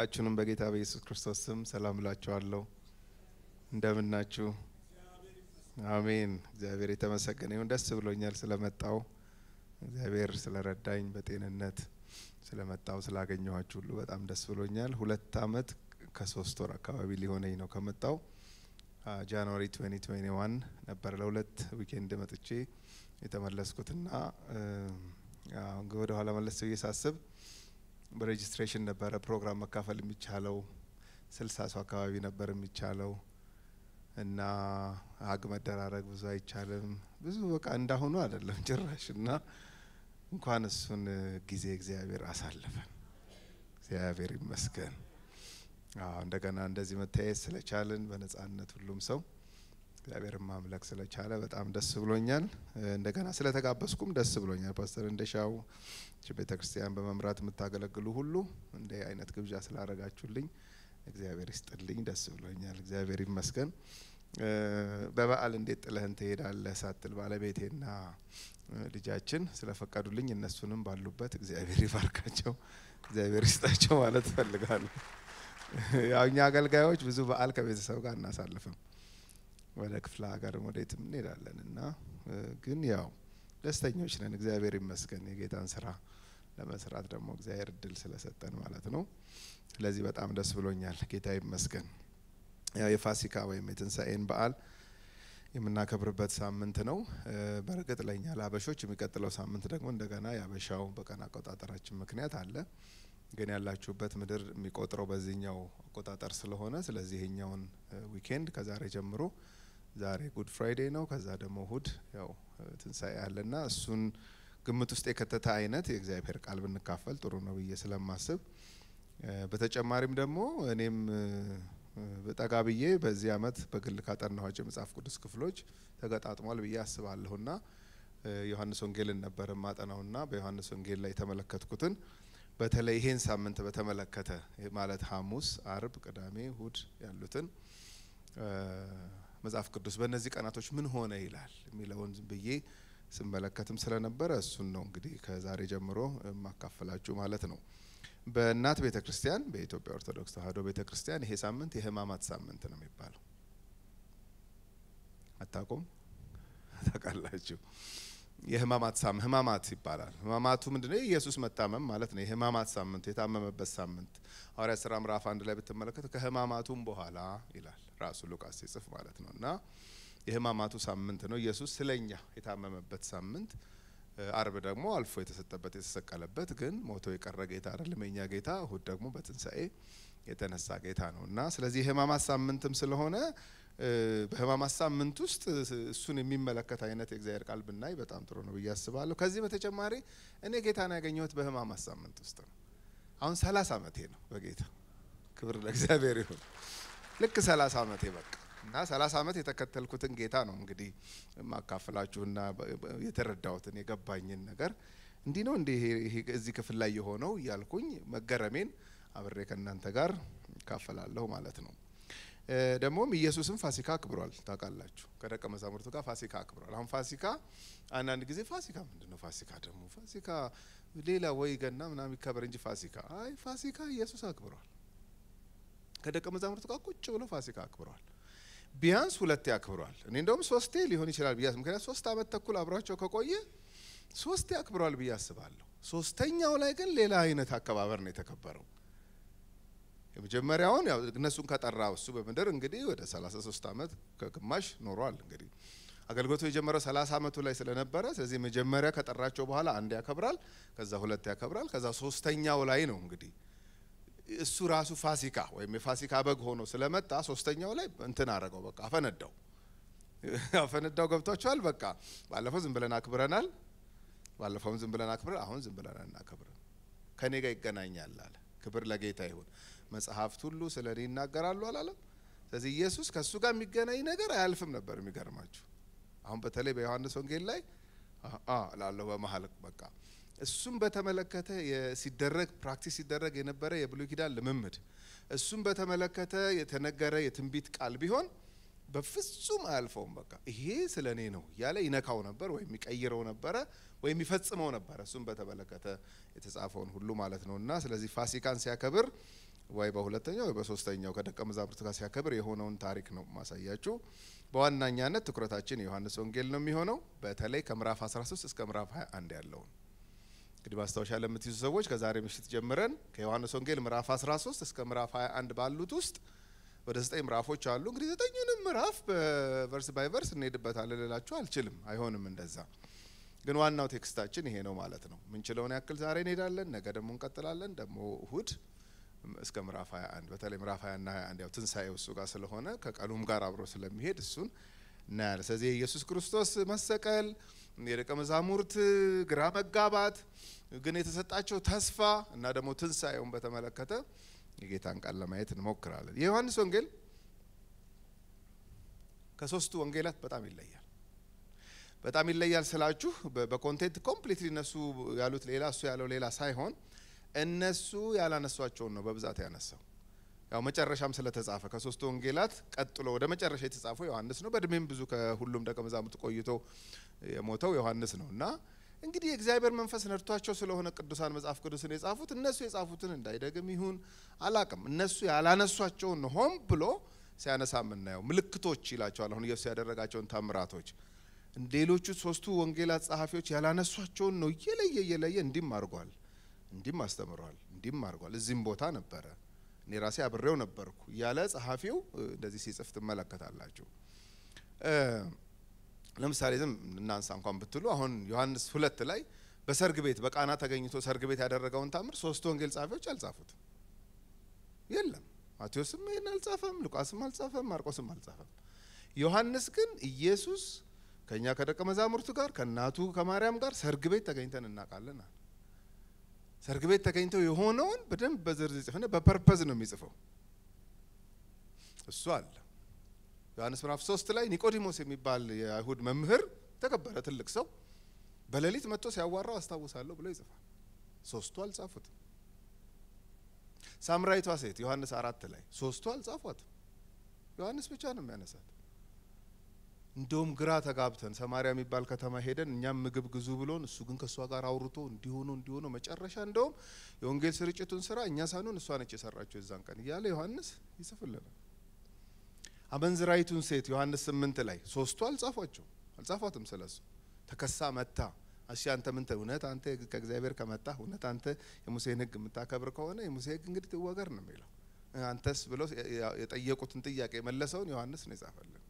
ሁላችሁንም በጌታ በኢየሱስ ክርስቶስ ስም ሰላም እላችኋለሁ። እንደምናችሁ? አሜን። እግዚአብሔር የተመሰገነ ይሁን። ደስ ብሎኛል ስለመጣው እግዚአብሔር ስለረዳኝ በጤንነት ስለመጣው ስላገኘኋችሁ ሁሉ በጣም ደስ ብሎኛል። ሁለት አመት ከሶስት ወር አካባቢ ሊሆነኝ ነው ከመጣው ጃንዋሪ 2021 ነበር ለሁለት ዊኬንድ መጥቼ የተመለስኩትና ወደ ኋላ መለስ ብዬ ሳስብ በሬጅስትሬሽን ነበረ ፕሮግራም መካፈል የሚቻለው ስልሳ ሰው አካባቢ ነበር የሚቻለው እና ሀግ መደራረግ ብዙ አይቻልም። ብዙ በቃ እንዳሁኑ አይደለም ጭራሽ እና እንኳን እሱን ጊዜ እግዚአብሔር አሳለፈን። እግዚአብሔር ይመስገን። እንደገና እንደዚህ መታየት ስለቻልን በነጻነት ሁሉም ሰው እግዚአብሔር ማምለክ ስለቻለ በጣም ደስ ብሎኛል። እንደገና ስለተጋበዝኩም ደስ ብሎኛል። ፓስተር እንደሻው ቤተ ክርስቲያን በመምራት የምታገለግሉ ሁሉ እንደ አይነት ግብዣ ስላረጋችሁልኝ እግዚአብሔር ይስጥልኝ። ደስ ብሎኛል። እግዚአብሔር ይመስገን። በበዓል እንዴት ጥለህን ትሄዳለህ ሳትል ባለቤቴና ልጃችን ስለፈቀዱልኝ እነሱንም ባሉበት እግዚአብሔር ይባርካቸው፣ እግዚአብሔር ይስጣቸው ማለት እፈልጋለሁ። ያው እኛ አገልጋዮች ብዙ በዓል ከቤተሰብ ጋር እናሳልፍም ወደ ክፍለ ሀገርም ወዴትም እንሄዳለን እና ግን ያው ደስተኞች ነን። እግዚአብሔር ይመስገን የጌታን ስራ ለመስራት ደግሞ እግዚአብሔር እድል ስለሰጠን ማለት ነው። ስለዚህ በጣም ደስ ብሎኛል። ጌታ ይመስገን። ያው የፋሲካ ወይም የትንሳኤን በዓል የምናከብርበት ሳምንት ነው። በእርግጥ ለኛ ለአበሾች የሚቀጥለው ሳምንት ደግሞ እንደገና የአበሻው በቀን አቆጣጠራችን ምክንያት አለ። ግን ያላችሁበት ምድር የሚቆጥረው በዚህኛው አቆጣጠር ስለሆነ ስለዚህ ይሄኛውን ዊኬንድ ከዛሬ ጀምሮ ዛሬ ጉድ ፍራይዴ ነው። ከዛ ደግሞ እሁድ ያው ትንሣኤ አለና እሱን ግምት ውስጥ የከተተ አይነት የእግዚአብሔር ቃል ብንካፈል ጥሩ ነው ብዬ ስለማስብ በተጨማሪም ደግሞ እኔም በጠጋ ብዬ በዚህ አመት በግል ካጠናኋቸው የመጽሐፍ ቅዱስ ክፍሎች ተገጣጥሟል ብዬ አስባለሁና ዮሐንስ ወንጌልን ነበር ማጠናውና በዮሐንስ ወንጌል ላይ የተመለከትኩትን በተለይ ይሄን ሳምንት በተመለከተ ማለት ሐሙስ፣ አርብ፣ ቅዳሜ፣ እሁድ ያሉትን መጽሐፍ ቅዱስ በእነዚህ ቀናቶች ምን ሆነ ይላል የሚለውን ብዬ ስመለከትም ስለነበረ እሱን ነው እንግዲህ ከዛሬ ጀምሮ የማካፈላችሁ ማለት ነው። በእናት ቤተ ክርስቲያን በኢትዮጵያ ኦርቶዶክስ ተዋሕዶ ቤተ ክርስቲያን ይሄ ሳምንት የሕማማት ሳምንት ነው የሚባለው። አታቁም ታውቃላችሁ የህማማት ሳምንት ህማማት ይባላል። ህማማቱ ምንድነው? የኢየሱስ መታመም ማለት ነው። የህማማት ሳምንት የታመመበት ሳምንት ሐዋርያ ስራ ምዕራፍ አንድ ላይ ብትመለከት ከህማማቱም በኋላ ይላል ራሱ ሉቃስ ሲጽፍ ማለት ነው። እና የህማማቱ ሳምንት ነው። ኢየሱስ ስለኛ የታመመበት ሳምንት አርብ ደግሞ አልፎ የተሰጠበት የተሰቀለበት፣ ግን ሞቶ የቀረ ጌታ አይደለም የኛ ጌታ። እሁድ ደግሞ በትንሣኤ የተነሳ ጌታ ነው እና ስለዚህ የህማማት ሳምንትም ስለሆነ በህማማት ሳምንት ውስጥ እሱን የሚመለከት አይነት የእግዚአብሔር ቃል ብናይ በጣም ጥሩ ነው ብዬ አስባለሁ። ከዚህ በተጨማሪ እኔ ጌታን ያገኘሁት በህማማት ሳምንት ውስጥ ነው። አሁን ሰላሳ ዓመቴ ነው በጌታ ክብር ለእግዚአብሔር ይሁን። ልክ ሰላሳ ዓመቴ በቃ እና ሰላሳ ዓመት የተከተልኩትን ጌታ ነው እንግዲህ የማካፍላችሁና የተረዳሁትን የገባኝን ነገር እንዲህ ነው እንዲህ እዚህ ክፍል ላይ የሆነው እያልኩኝ መገረሜን አብሬ ከእናንተ ጋር እካፈላለሁ ማለት ነው። ደግሞም ኢየሱስም ፋሲካ አክብሯል። ታውቃላችሁ፣ ከደቀ መዛሙርቱ ጋር ፋሲካ አክብሯል። አሁን ፋሲካ አንዳንድ ጊዜ ፋሲካ ምንድን ነው? ፋሲካ ደግሞ ፋሲካ ሌላ ወይ ገና ምናምን ይከበር እንጂ ፋሲካ አይ ፋሲካ ኢየሱስ አክብሯል። ከደቀ መዛሙርቱ ጋር ቁጭ ብሎ ፋሲካ አክብሯል። ቢያንስ ሁለቴ አክብሯል። እኔ እንደውም ሶስቴ ሊሆን ይችላል ብያስ ምክንያት ሶስት አመት ተኩል አብሯቸው ከቆየ ሶስቴ አክብሯል ብዬ አስባለሁ። ሶስተኛው ላይ ግን ሌላ አይነት አከባበር ነው የተከበረው። የመጀመሪያውን ያው እነሱን ከጠራ እሱ በምድር እንግዲህ ወደ 33 ዓመት ከግማሽ ኖሯል። እንግዲህ አገልግሎቱ የጀመረው 30 ዓመቱ ላይ ስለነበረ፣ ስለዚህ መጀመሪያ ከጠራቸው በኋላ አንድ ያከብራል፣ ከዛ ሁለት ያከብራል፣ ከዛ ሶስተኛው ላይ ነው እንግዲህ እሱ ራሱ ፋሲካ ወይም የፋሲካ በግ ሆኖ ስለመጣ ሶስተኛው ላይ እንትን አረገው፣ በቃ አፈነዳው፣ አፈነዳው። ገብቷቸዋል። በቃ ባለፈው ዝም ብለን አክብረናል፣ ባለፈውም ዝም ብለን አክብረን፣ አሁን ዝም ብለን አናከብርም። ከኔ ጋር ይገናኛል አለ። ክብር ለጌታ ይሁን። መጽሐፍት ሁሉ ስለ እኔ ይናገራሉ አላለም? ስለዚህ ኢየሱስ ከእሱ ጋር የሚገናኝ ነገር አያልፍም ነበር። የሚገርማችሁ አሁን በተለይ በዮሐንስ ወንጌል ላይ ላለው በመሀል በቃ እሱም በተመለከተ ሲደረግ ፕራክቲስ ሲደረግ የነበረ የብሉይ ኪዳን ልምምድ እሱም በተመለከተ የተነገረ የትንቢት ቃል ቢሆን በፍጹም አያልፈውም። በቃ ይሄ ስለ እኔ ነው እያለ ይነካው ነበር ወይም ይቀይረው ነበረ ወይም ይፈጽመው ነበረ እሱም በተመለከተ የተጻፈውን ሁሉ ማለት ነው እና ስለዚህ ፋሲካን ሲያከብር ወይ በሁለተኛው ወይ በሶስተኛው ከደቀ መዛሙርት ጋር ሲያከብር የሆነውን ታሪክ ነው ማሳያችሁ። በዋናኛነት ትኩረታችን የዮሐንስ ወንጌል ነው የሚሆነው በተለይ ከምዕራፍ 13 እስከ ምዕራፍ 21 ያለውን እንግዲህ ማስታወሻ ለምትይዙ ሰዎች ከዛሬ ምሽት ጀምረን ከዮሐንስ ወንጌል ምዕራፍ 13 እስከ ምዕራፍ 21 ባሉት ውስጥ ወደ ዘጠኝ ምዕራፎች አሉ። እንግዲህ ዘጠኙንም ምዕራፍ በቨርስ ባይ ቨርስ እንሄድበታለን ልላችሁ አልችልም፣ አይሆንም እንደዛ። ግን ዋናው ቴክስታችን ይሄ ነው ማለት ነው። ምንችለውን ያክል ዛሬ እንሄዳለን፣ ነገ ደግሞ እንቀጥላለን። ደግሞ እሁድ እስከ ምዕራፍ 21 በተለይ ምዕራፍ 20 እና 21 ያው ትንሳኤው እሱ ጋር ስለሆነ ከቀኑም ጋር አብሮ ስለሚሄድ እሱን እናያለን። ስለዚህ የኢየሱስ ክርስቶስ መሰቀል፣ የደቀ መዛሙርት ግራ መጋባት፣ ግን የተሰጣቸው ተስፋ እና ደግሞ ትንሳኤውን በተመለከተ የጌታን ቃል ለማየት እንሞክራለን። የዮሐንስ ወንጌል ከሶስቱ ወንጌላት በጣም ይለያል። በጣም ይለያል ስላችሁ በኮንቴንት ኮምፕሊትሊ እነሱ ያሉት ሌላ እሱ ያለው ሌላ ሳይሆን እነሱ ያላነሷቸውን ነው በብዛት ያነሳው። ያው መጨረሻም ስለተጻፈ ከሶስቱ ወንጌላት ቀጥሎ ወደ መጨረሻ የተጻፈው ዮሐንስ ነው። በእድሜም ብዙ ከሁሉም ደቀ መዛሙርት ቆይቶ የሞተው ዮሐንስ ነው እና እንግዲህ የእግዚአብሔር መንፈስ ነድቷቸው ስለሆነ ቅዱሳን መጽሐፍ ቅዱስን የጻፉት እነሱ የጻፉትን እንዳይደግም ይሁን አላቅም፣ እነሱ ያላነሷቸውን ሆም ብሎ ሲያነሳ የምናየው ምልክቶች ይላቸዋል። አሁን ኢየሱስ ያደረጋቸውን ታምራቶች ሌሎቹ ሶስቱ ወንጌላት ጸሐፊዎች ያላነሷቸውን ነው እየለየ እየለየ እንዲም አድርጓል። እንዲህም አስተምሯል፣ እንዲህም አድርጓል፣ እዚህም ቦታ ነበረ፣ እኔ ራሴ አብሬው ነበርኩ እያለ ጸሐፊው እንደዚህ ሲጽፍ ትመለከታላችሁ። ለምሳሌ ዝም እናንሳ እንኳን ብትሉ አሁን ዮሐንስ ሁለት ላይ በሰርግ ቤት በቃና ተገኝቶ ሰርግ ቤት ያደረገውን ታምር ሶስት ወንጌል ጸሐፊዎች አልጻፉትም። የለም ማቴዎስም ይህን አልጻፈም፣ ሉቃስም አልጻፈም፣ ማርቆስም አልጻፈም። ዮሐንስ ግን ኢየሱስ ከእኛ ከደቀ መዛሙርቱ ጋር ከእናቱ ከማርያም ጋር ሰርግ ቤት ተገኝተን እናውቃለን አለ። ሰርግ ቤት ተገኝቶ የሆነውን በደንብ በዝርዝር ጽፍነ በፐርፐዝ ነው የሚጽፈው። እሱ አለ። ዮሐንስ ምዕራፍ ሶስት ላይ ኒቆዲሞስ የሚባል የአይሁድ መምህር ተከበረ፣ ትልቅ ሰው በሌሊት መጥቶ ሲያዋራው አስታውሳለሁ ብሎ ይጽፋል። ሶስቱ አልጻፉት። ሳምራይቷ ሴት ዮሐንስ አራት ላይ ሶስቱ አልጻፏት። ዮሐንስ ብቻ ነው የሚያነሳት። እንደውም ግራ ተጋብተን ሰማሪያ የሚባል ከተማ ሄደን እኛም ምግብ ግዙ ብሎን እሱ ግን ከእሷ ጋር አውርቶ እንዲሆኑ እንዲሆኑ መጨረሻ እንደውም የወንጌል ስርጭቱን ስራ እኛ ሳንሆን እሷ ነች የሰራችው የዛን ቀን እያለ ዮሐንስ ይጽፍልናል። አመንዝራይቱን ሴት ዮሐንስ ስምንት ላይ ሶስቱ አልጻፏቸው አልጻፏትም። ስለሱ ተከሳ መታ እሺ አንተ ምን እውነት አንተ ከእግዚአብሔር ከመጣ እውነት አንተ የሙሴን ህግ የምታከብር ከሆነ የሙሴ ህግ እንግዲህ ትወገር ነው የሚለው አንተስ ብለው የጠየቁትን ጥያቄ መለሰውን ዮሐንስ ነው የጻፈልን።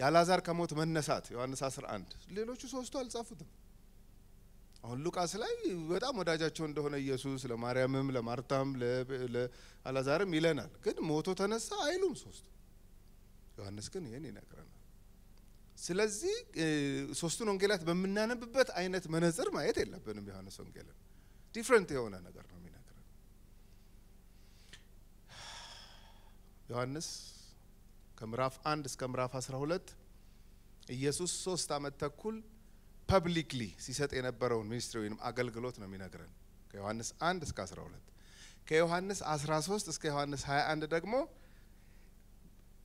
የአላዛር ከሞት መነሳት ዮሐንስ 11 ሌሎቹ ሶስቱ አልጻፉትም። አሁን ሉቃስ ላይ በጣም ወዳጃቸው እንደሆነ ኢየሱስ ለማርያምም ለማርታም ለአልዓዛርም ይለናል። ግን ሞቶ ተነሳ አይሉም ሶስቱ። ዮሐንስ ግን ይህን ይነግረናል። ስለዚህ ሶስቱን ወንጌላት በምናነብበት አይነት መነጽር ማየት የለብንም። ዮሐንስ ወንጌልን ዲፍረንት የሆነ ነገር ነው የሚነግረን ዮሐንስ ከምዕራፍ አንድ እስከ ምዕራፍ 12 ኢየሱስ ሶስት ዓመት ተኩል ፐብሊክሊ ሲሰጥ የነበረውን ሚኒስትሪ ወይም አገልግሎት ነው የሚነግረን ከዮሐንስ 1 እስከ 12 ከዮሐንስ 13 እስከ ዮሐንስ 21 ደግሞ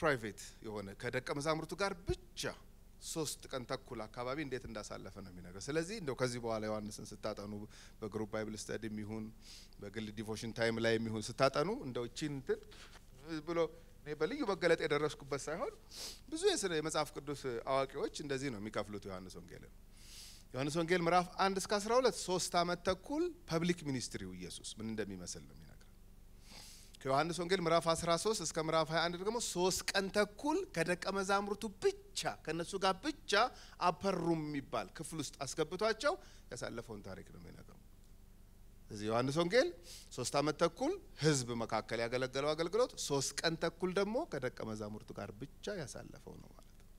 ፕራይቬት የሆነ ከደቀ መዛሙርቱ ጋር ብቻ ሶስት ቀን ተኩል አካባቢ እንዴት እንዳሳለፈ ነው የሚነግረው። ስለዚህ እንደው ከዚህ በኋላ ዮሐንስን ስታጠኑ በግሩፕ ባይብል ስተዲ የሚሆን በግል ዲቮሽን ታይም ላይ የሚሆን ስታጠኑ እንደው እቺን እንትን ብሎ እኔ በልዩ መገለጥ የደረስኩበት ሳይሆን ብዙ የመጽሐፍ ቅዱስ አዋቂዎች እንደዚህ ነው የሚከፍሉት ዮሐንስ ወንጌልን። ዮሐንስ ወንጌል ምዕራፍ አንድ እስከ አስራ ሁለት ሶስት አመት ተኩል ፐብሊክ ሚኒስትሪው ኢየሱስ ምን እንደሚመስል ነው የሚነግረው። ከዮሐንስ ወንጌል ምዕራፍ 13 እስከ ምዕራፍ አንድ ደግሞ ሶስት ቀን ተኩል ከደቀ መዛሙርቱ ብቻ ከእነሱ ጋር ብቻ አፐሩም የሚባል ክፍል ውስጥ አስገብቷቸው ያሳለፈውን ታሪክ ነው የሚነግረው። እዚህ ዮሐንስ ወንጌል ሶስት ዓመት ተኩል ህዝብ መካከል ያገለገለው አገልግሎት ሶስት ቀን ተኩል ደግሞ ከደቀ መዛሙርቱ ጋር ብቻ ያሳለፈው ነው ማለት ነው።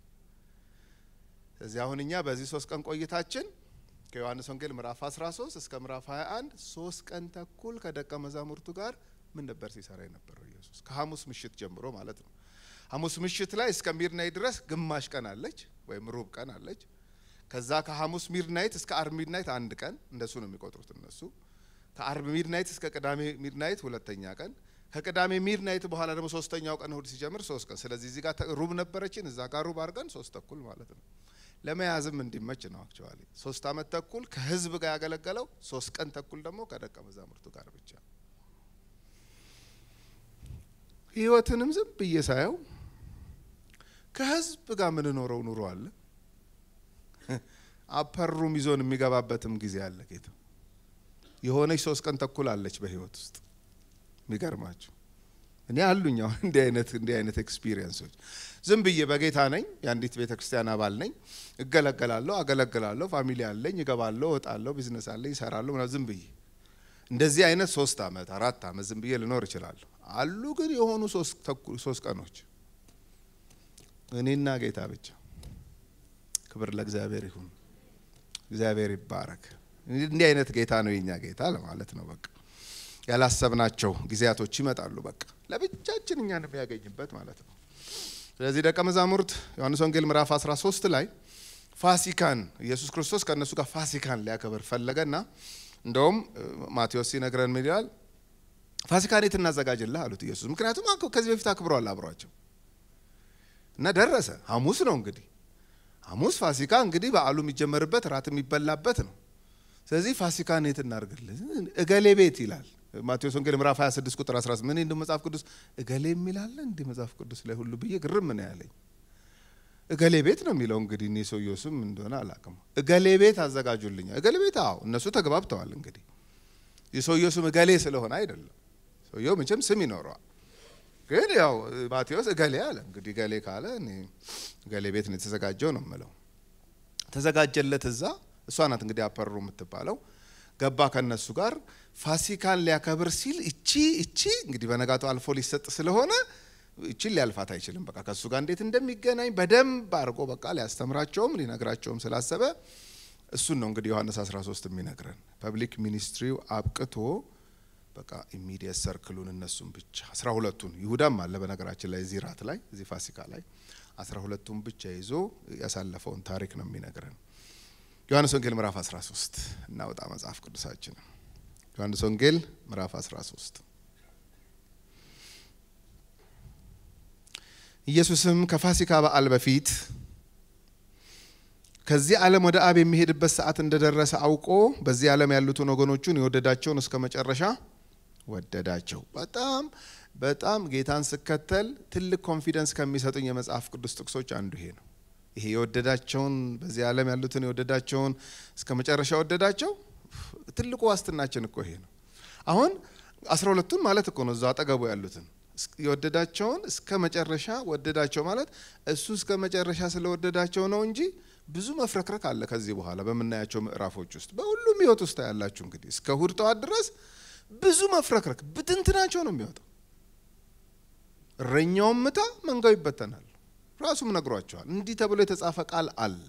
ስለዚህ አሁን እኛ በዚህ ሶስት ቀን ቆይታችን ከዮሐንስ ወንጌል ምዕራፍ 13 እስከ ምዕራፍ 21 ሶስት ቀን ተኩል ከደቀ መዛሙርቱ ጋር ምን ነበር ሲሰራ የነበረው ኢየሱስ? ከሐሙስ ምሽት ጀምሮ ማለት ነው። ሐሙስ ምሽት ላይ እስከ ሚድናይት ድረስ ግማሽ ቀን አለች ወይም ሩብ ቀን አለች። ከዛ ከሐሙስ ሚድናይት እስከ አርብ ሚድናይት አንድ ቀን እንደሱ ነው የሚቆጥሩት እነሱ። ከአርብ ሚድናይት እስከ ቅዳሜ ሚድናይት ሁለተኛ ቀን ከቅዳሜ ሚድናይት በኋላ ደግሞ ሶስተኛው ቀን እሁድ ሲጀምር ሶስት ቀን። ስለዚህ እዚህ ጋር ሩብ ነበረችን እዛ ጋር ሩብ አድርገን ሶስት ተኩል ማለት ነው። ለመያዝም እንዲመች ነው። አክቹዋሊ ሶስት አመት ተኩል ከህዝብ ጋር ያገለገለው ሶስት ቀን ተኩል ደግሞ ከደቀ መዛሙርቱ ጋር ብቻ። ህይወትንም ዝም ብዬ ሳየው ከህዝብ ጋር የምንኖረው ኑሮ አለ። አፐር ሩም ይዞን የሚገባበትም ጊዜ አለ ጌታ የሆነች ሶስት ቀን ተኩል አለች በህይወት ውስጥ የሚገርማችሁ እኔ አሉኝ አሁን እንዲህ አይነት እንዲህ አይነት ኤክስፒሪየንሶች ዝም ብዬ በጌታ ነኝ፣ የአንዲት ቤተ ክርስቲያን አባል ነኝ፣ እገለገላለሁ፣ አገለግላለሁ፣ ፋሚሊ አለኝ፣ እገባለሁ፣ እወጣለሁ፣ ቢዝነስ አለኝ፣ ይሰራለሁ ምናምን ዝም ብዬ እንደዚህ አይነት ሶስት አመት አራት አመት ዝም ብዬ ልኖር እችላለሁ። አሉ ግን የሆኑ ሶስት ቀኖች እኔና ጌታ ብቻ። ክብር ለእግዚአብሔር ይሁን። እግዚአብሔር ይባረክ። እንዲህ አይነት ጌታ ነው የኛ ጌታ ለማለት ነው። በቃ ያላሰብናቸው ጊዜያቶች ይመጣሉ። በቃ ለብቻችን እኛን የሚያገኝበት ማለት ነው። ስለዚህ ደቀ መዛሙርት ዮሐንስ ወንጌል ምዕራፍ 13 ላይ ፋሲካን ኢየሱስ ክርስቶስ ከእነሱ ጋር ፋሲካን ሊያከብር ፈለገና እንደውም ማቴዎስ ሲነግረን ምን ይላል? ፋሲካን የት እናዘጋጅልህ አሉት ኢየሱስ። ምክንያቱም ከዚህ በፊት አክብረዋል አብሯቸው እና ደረሰ። ሐሙስ ነው እንግዲህ ሐሙስ ፋሲካ እንግዲህ በዓሉ የሚጀመርበት ራት የሚበላበት ነው። ስለዚህ ፋሲካን የት እናርግልህ? እገሌ ቤት ይላል ማቴዎስ ወንጌል ምዕራፍ 26 ቁጥር 18 እኔ እንደ መጽሐፍ ቅዱስ እገሌ የሚላለ እንዲ መጽሐፍ ቅዱስ ላይ ሁሉ ብዬ ግርም ነው ያለኝ። እገሌ ቤት ነው የሚለው እንግዲህ እኔ ሰውየው ስም እንደሆነ አላውቅም። እገሌ ቤት አዘጋጁልኛል። እገሌ ቤት አዎ፣ እነሱ ተግባብተዋል። እንግዲህ የሰውየው ስም እገሌ ስለሆነ አይደለም። ሰውየው መቼም ስም ይኖረዋል። ግን ያው ማቴዎስ እገሌ አለ። እንግዲህ እገሌ ካለ እገሌ ቤት ነው የተዘጋጀው ነው የምለው። ተዘጋጀለት እዛ እሷ ናት እንግዲህ አፐሩ የምትባለው ገባ ከነሱ ጋር ፋሲካን ሊያከብር ሲል እቺ እቺ እንግዲህ በነጋቱ አልፎ ሊሰጥ ስለሆነ እቺን ሊያልፋት አይችልም። በቃ ከእሱ ጋር እንዴት እንደሚገናኝ በደንብ አድርጎ በቃ ሊያስተምራቸውም ሊነግራቸውም ስላሰበ እሱን ነው እንግዲህ ዮሐንስ 13 የሚነግረን ፐብሊክ ሚኒስትሪው አብቅቶ በቃ ኢሚዲየት ሰርክሉን እነሱን ብቻ አስራ ሁለቱን ይሁዳም አለ በነገራችን ላይ እዚህ ራት ላይ እዚህ ፋሲካ ላይ አስራ ሁለቱን ብቻ ይዞ ያሳለፈውን ታሪክ ነው የሚነግረን። ዮሐንስ ወንጌል ምዕራፍ 13 እናውጣ መጽሐፍ ቅዱሳችን። ዮሐንስ ወንጌል ምዕራፍ 13 ኢየሱስም ከፋሲካ በዓል በፊት ከዚህ ዓለም ወደ አብ የሚሄድበት ሰዓት እንደደረሰ አውቆ በዚህ ዓለም ያሉትን ወገኖቹን የወደዳቸውን እስከ መጨረሻ ወደዳቸው። በጣም በጣም ጌታን ስከተል ትልቅ ኮንፊደንስ ከሚሰጡኝ የመጽሐፍ ቅዱስ ጥቅሶች አንዱ ይሄ ነው። ይሄ የወደዳቸውን በዚህ ዓለም ያሉትን የወደዳቸውን እስከ መጨረሻ ወደዳቸው። ትልቁ ዋስትናችን እኮ ይሄ ነው። አሁን አስራ ሁለቱን ማለት እኮ ነው እዛ አጠገቡ ያሉትን የወደዳቸውን እስከ መጨረሻ ወደዳቸው ማለት እሱ እስከ መጨረሻ ስለወደዳቸው ነው እንጂ ብዙ መፍረክረክ አለ ከዚህ በኋላ በምናያቸው ምዕራፎች ውስጥ በሁሉም ህይወት ውስጥ ያላችሁ እንግዲህ እስከ እሁድ ጠዋት ድረስ ብዙ መፍረክረክ ብትንትናቸው ነው የሚወጣው። እረኛውም ምታ መንጋው ይበተናል። ራሱም ነግሯቸዋል። እንዲህ ተብሎ የተጻፈ ቃል አለ፣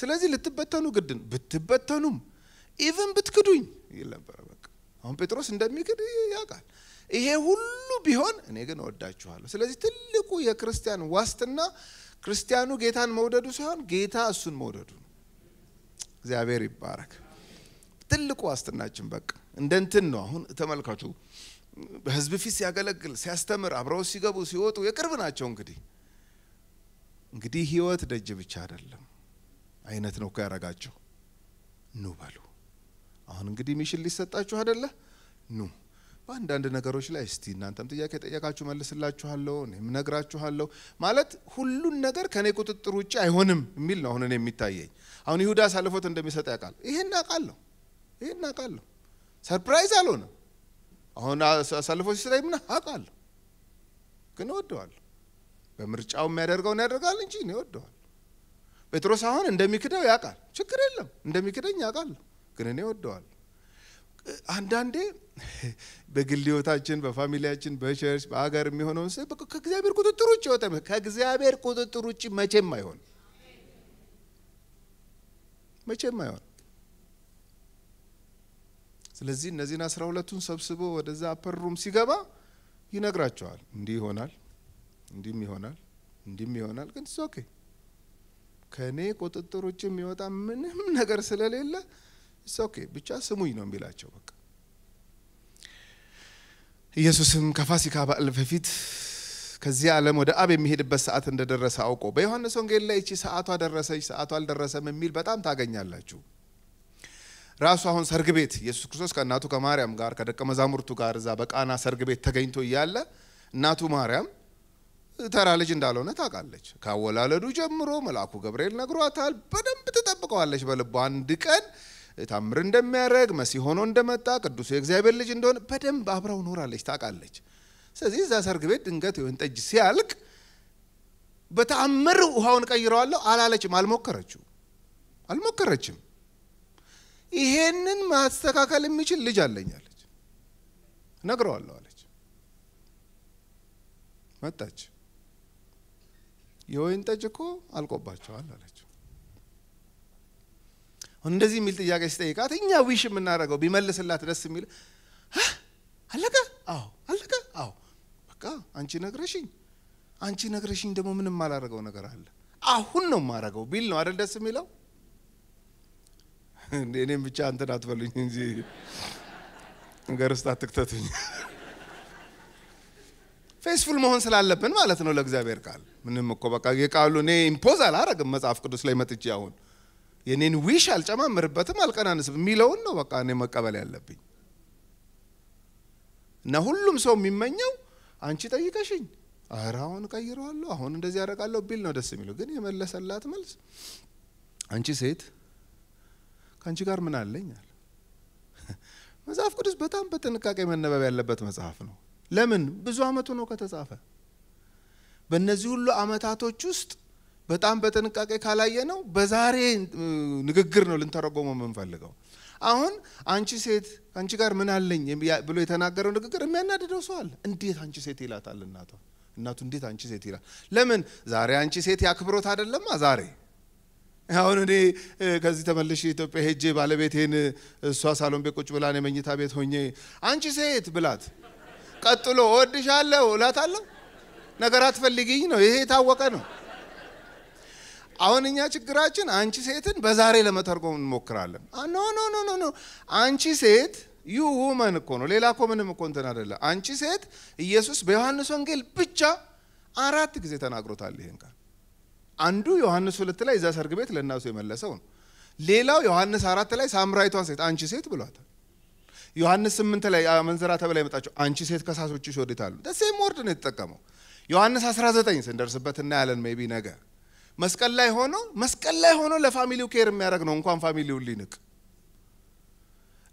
ስለዚህ ልትበተኑ ግድን። ብትበተኑም ኢቨን ብትክዱኝ ይል ነበረ። በቃ አሁን ጴጥሮስ እንደሚክድ ያውቃል። ይሄ ሁሉ ቢሆን እኔ ግን እወዳችኋለሁ። ስለዚህ ትልቁ የክርስቲያን ዋስትና ክርስቲያኑ ጌታን መውደዱ ሳይሆን ጌታ እሱን መውደዱ ነው። እግዚአብሔር ይባረክ። ትልቁ ዋስትናችን በቃ እንደንትን ነው። አሁን ተመልከቱ፣ በህዝብ ፊት ሲያገለግል ሲያስተምር፣ አብረው ሲገቡ ሲወጡ የቅርብ ናቸው እንግዲህ እንግዲህ ህይወት ደጅ ብቻ አይደለም አይነት ነው እኮ ያረጋችሁ። ኑ በሉ። አሁን እንግዲህ ሚሽን ሊሰጣችሁ አይደለ? ኑ በአንዳንድ ነገሮች ላይ እስቲ እናንተም ጥያቄ ጠየቃችሁ መልስላችኋለሁ፣ እኔም ነግራችኋለሁ። ማለት ሁሉን ነገር ከእኔ ቁጥጥር ውጭ አይሆንም የሚል ነው አሁን እኔ የሚታየኝ። አሁን ይሁዳ አሳልፎት እንደሚሰጥ ያውቃል። ይሄን አውቃለሁ፣ ይሄን አውቃለሁ። ሰርፕራይዝ አልሆነም። አሁን አሳልፎ ሲሰጠኝ ምን አውቃለሁ፣ ግን እወደዋለሁ በምርጫው የሚያደርገውን ያደርጋል እንጂ እኔ ወደዋል። ጴጥሮስ አሁን እንደሚክደው ያውቃል። ችግር የለም እንደሚክደኝ ያውቃል፣ ግን እኔ ወደዋል። አንዳንዴ በግል ህይወታችን፣ በፋሚሊያችን፣ በቸርች፣ በሀገር የሚሆነውን ስ ከእግዚአብሔር ቁጥጥር ውጭ ወጠ ከእግዚአብሔር ቁጥጥር ውጭ መቼም አይሆን መቼም አይሆን። ስለዚህ እነዚህን አስራ ሁለቱን ሰብስቦ ወደዛ አፐር ሩም ሲገባ ይነግራቸዋል። እንዲህ ይሆናል እንዲህም ይሆናል እንዲህም ይሆናል። ግን እሱ ኦኬ ከእኔ ቁጥጥር ውጭ የሚወጣ ምንም ነገር ስለሌለ እሱ ኦኬ ብቻ ስሙኝ ነው የሚላቸው። በቃ ኢየሱስም ከፋሲካ በዓል በፊት ከዚህ ዓለም ወደ አብ የሚሄድበት ሰዓት እንደደረሰ አውቆ በዮሐንስ ወንጌል ላይ እቺ ሰዓቷ ደረሰች፣ ሰዓቷ አልደረሰም የሚል በጣም ታገኛላችሁ። ራሱ አሁን ሰርግ ቤት ኢየሱስ ክርስቶስ ከእናቱ ከማርያም ጋር ከደቀ መዛሙርቱ ጋር እዛ በቃና ሰርግ ቤት ተገኝቶ እያለ እናቱ ማርያም ተራ ልጅ እንዳልሆነ ታውቃለች። ካወላለዱ ጀምሮ መልአኩ ገብርኤል ነግሯታል። በደንብ ትጠብቀዋለች በልቧ አንድ ቀን ታምር እንደሚያደርግ መሲህ ሆኖ እንደመጣ ቅዱሱ የእግዚአብሔር ልጅ እንደሆነ በደንብ አብረው ኖራለች፣ ታውቃለች። ስለዚህ እዛ ሰርግ ቤት ድንገት የወይን ጠጅ ሲያልቅ በተአምር ውሃውን ቀይረዋለሁ አላለችም። አልሞከረችው አልሞከረችም። ይሄንን ማስተካከል የሚችል ልጅ አለኛለች፣ ነግረዋለሁ አለች። መጣች። የወይን ጠጅ እኮ አልቆባቸዋል አለችው። እንደዚህ የሚል ጥያቄ ሲጠይቃት እኛ ዊሽ የምናደርገው ቢመልስላት ደስ የሚል አለቀ። አዎ አለቀ። አዎ በቃ አንቺ ነግረሽኝ፣ አንቺ ነግረሽኝ ደግሞ ምንም አላደረገው ነገር አለ አሁን ነው የማደርገው ቢል ነው አደል ደስ የሚለው? እኔም ብቻ አንተን አትበሉኝ እንጂ ነገር ውስጥ አትክተቱኝ። ፌስፉል መሆን ስላለብን ማለት ነው ለእግዚአብሔር ቃል። ምንም እኮ በቃ የቃሉ እኔ ኢምፖዝ አላረግም። መጽሐፍ ቅዱስ ላይ መጥቼ አሁን የኔን ዊሽ አልጨማምርበትም፣ አልቀናንስም የሚለውን ነው በቃ እኔ መቀበል ያለብኝ እና ሁሉም ሰው የሚመኘው አንቺ ጠይቀሽኝ ኧረ አሁን ቀይረዋለሁ አሁን እንደዚህ ያደርጋለሁ ቢል ነው ደስ የሚለው። ግን የመለሰላት መልስ አንቺ ሴት ከአንቺ ጋር ምን አለኝ አለ። መጽሐፍ ቅዱስ በጣም በጥንቃቄ መነበብ ያለበት መጽሐፍ ነው። ለምን ብዙ አመቱ ነው ከተጻፈ። በእነዚህ ሁሉ አመታቶች ውስጥ በጣም በጥንቃቄ ካላየ ነው በዛሬ ንግግር ነው ልንተረጎመ የምንፈልገው። አሁን አንቺ ሴት አንቺ ጋር ምን አለኝ ብሎ የተናገረው ንግግር የሚያናድደው ሰው አለ። እንዴት አንቺ ሴት ይላታል እናቷ። እናቱ እንዴት አንቺ ሴት ይላል? ለምን ዛሬ አንቺ ሴት ያክብሮት አይደለማ ዛሬ አሁን እኔ ከዚህ ተመልሽ ኢትዮጵያ ሄጄ ባለቤቴን እሷ ሳሎን ቤት ቁጭ የመኝታ ቤት ሆኜ አንቺ ሴት ብላት ቀጥሎ እወድሻለሁ እላታለሁ። ነገር አትፈልጊኝ ነው። ይሄ የታወቀ ነው። አሁን እኛ ችግራችን አንቺ ሴትን በዛሬ ለመተርጎም እንሞክራለን። ኖ ኖ ኖ ኖ ኖ አንቺ ሴት ዩ ውመን እኮ ነው። ሌላ እኮ ምንም እኮ እንትን አይደለም። አንቺ ሴት ኢየሱስ በዮሐንስ ወንጌል ብቻ አራት ጊዜ ተናግሮታል ይሄን ቃል። አንዱ ዮሐንስ ሁለት ላይ እዛ ሰርግ ቤት ለእናቱ የመለሰው ነው። ሌላው ዮሐንስ አራት ላይ ሳምራይቷን ሴት አንቺ ሴት ብሏታል። ዮሐንስ ስምንት ላይ አመንዝራ ተብላ የመጣቸው አንቺ ሴት ከሳሾችሽ ወዴት አሉ? ሴም ወርድ ነው የተጠቀመው። ዮሐንስ 19 ስንደርስበት እናያለን። ሜቢ ነገ መስቀል ላይ ሆኖ መስቀል ላይ ሆኖ ለፋሚሊው ኬር የሚያደርግ ነው። እንኳን ፋሚሊው ሊንቅ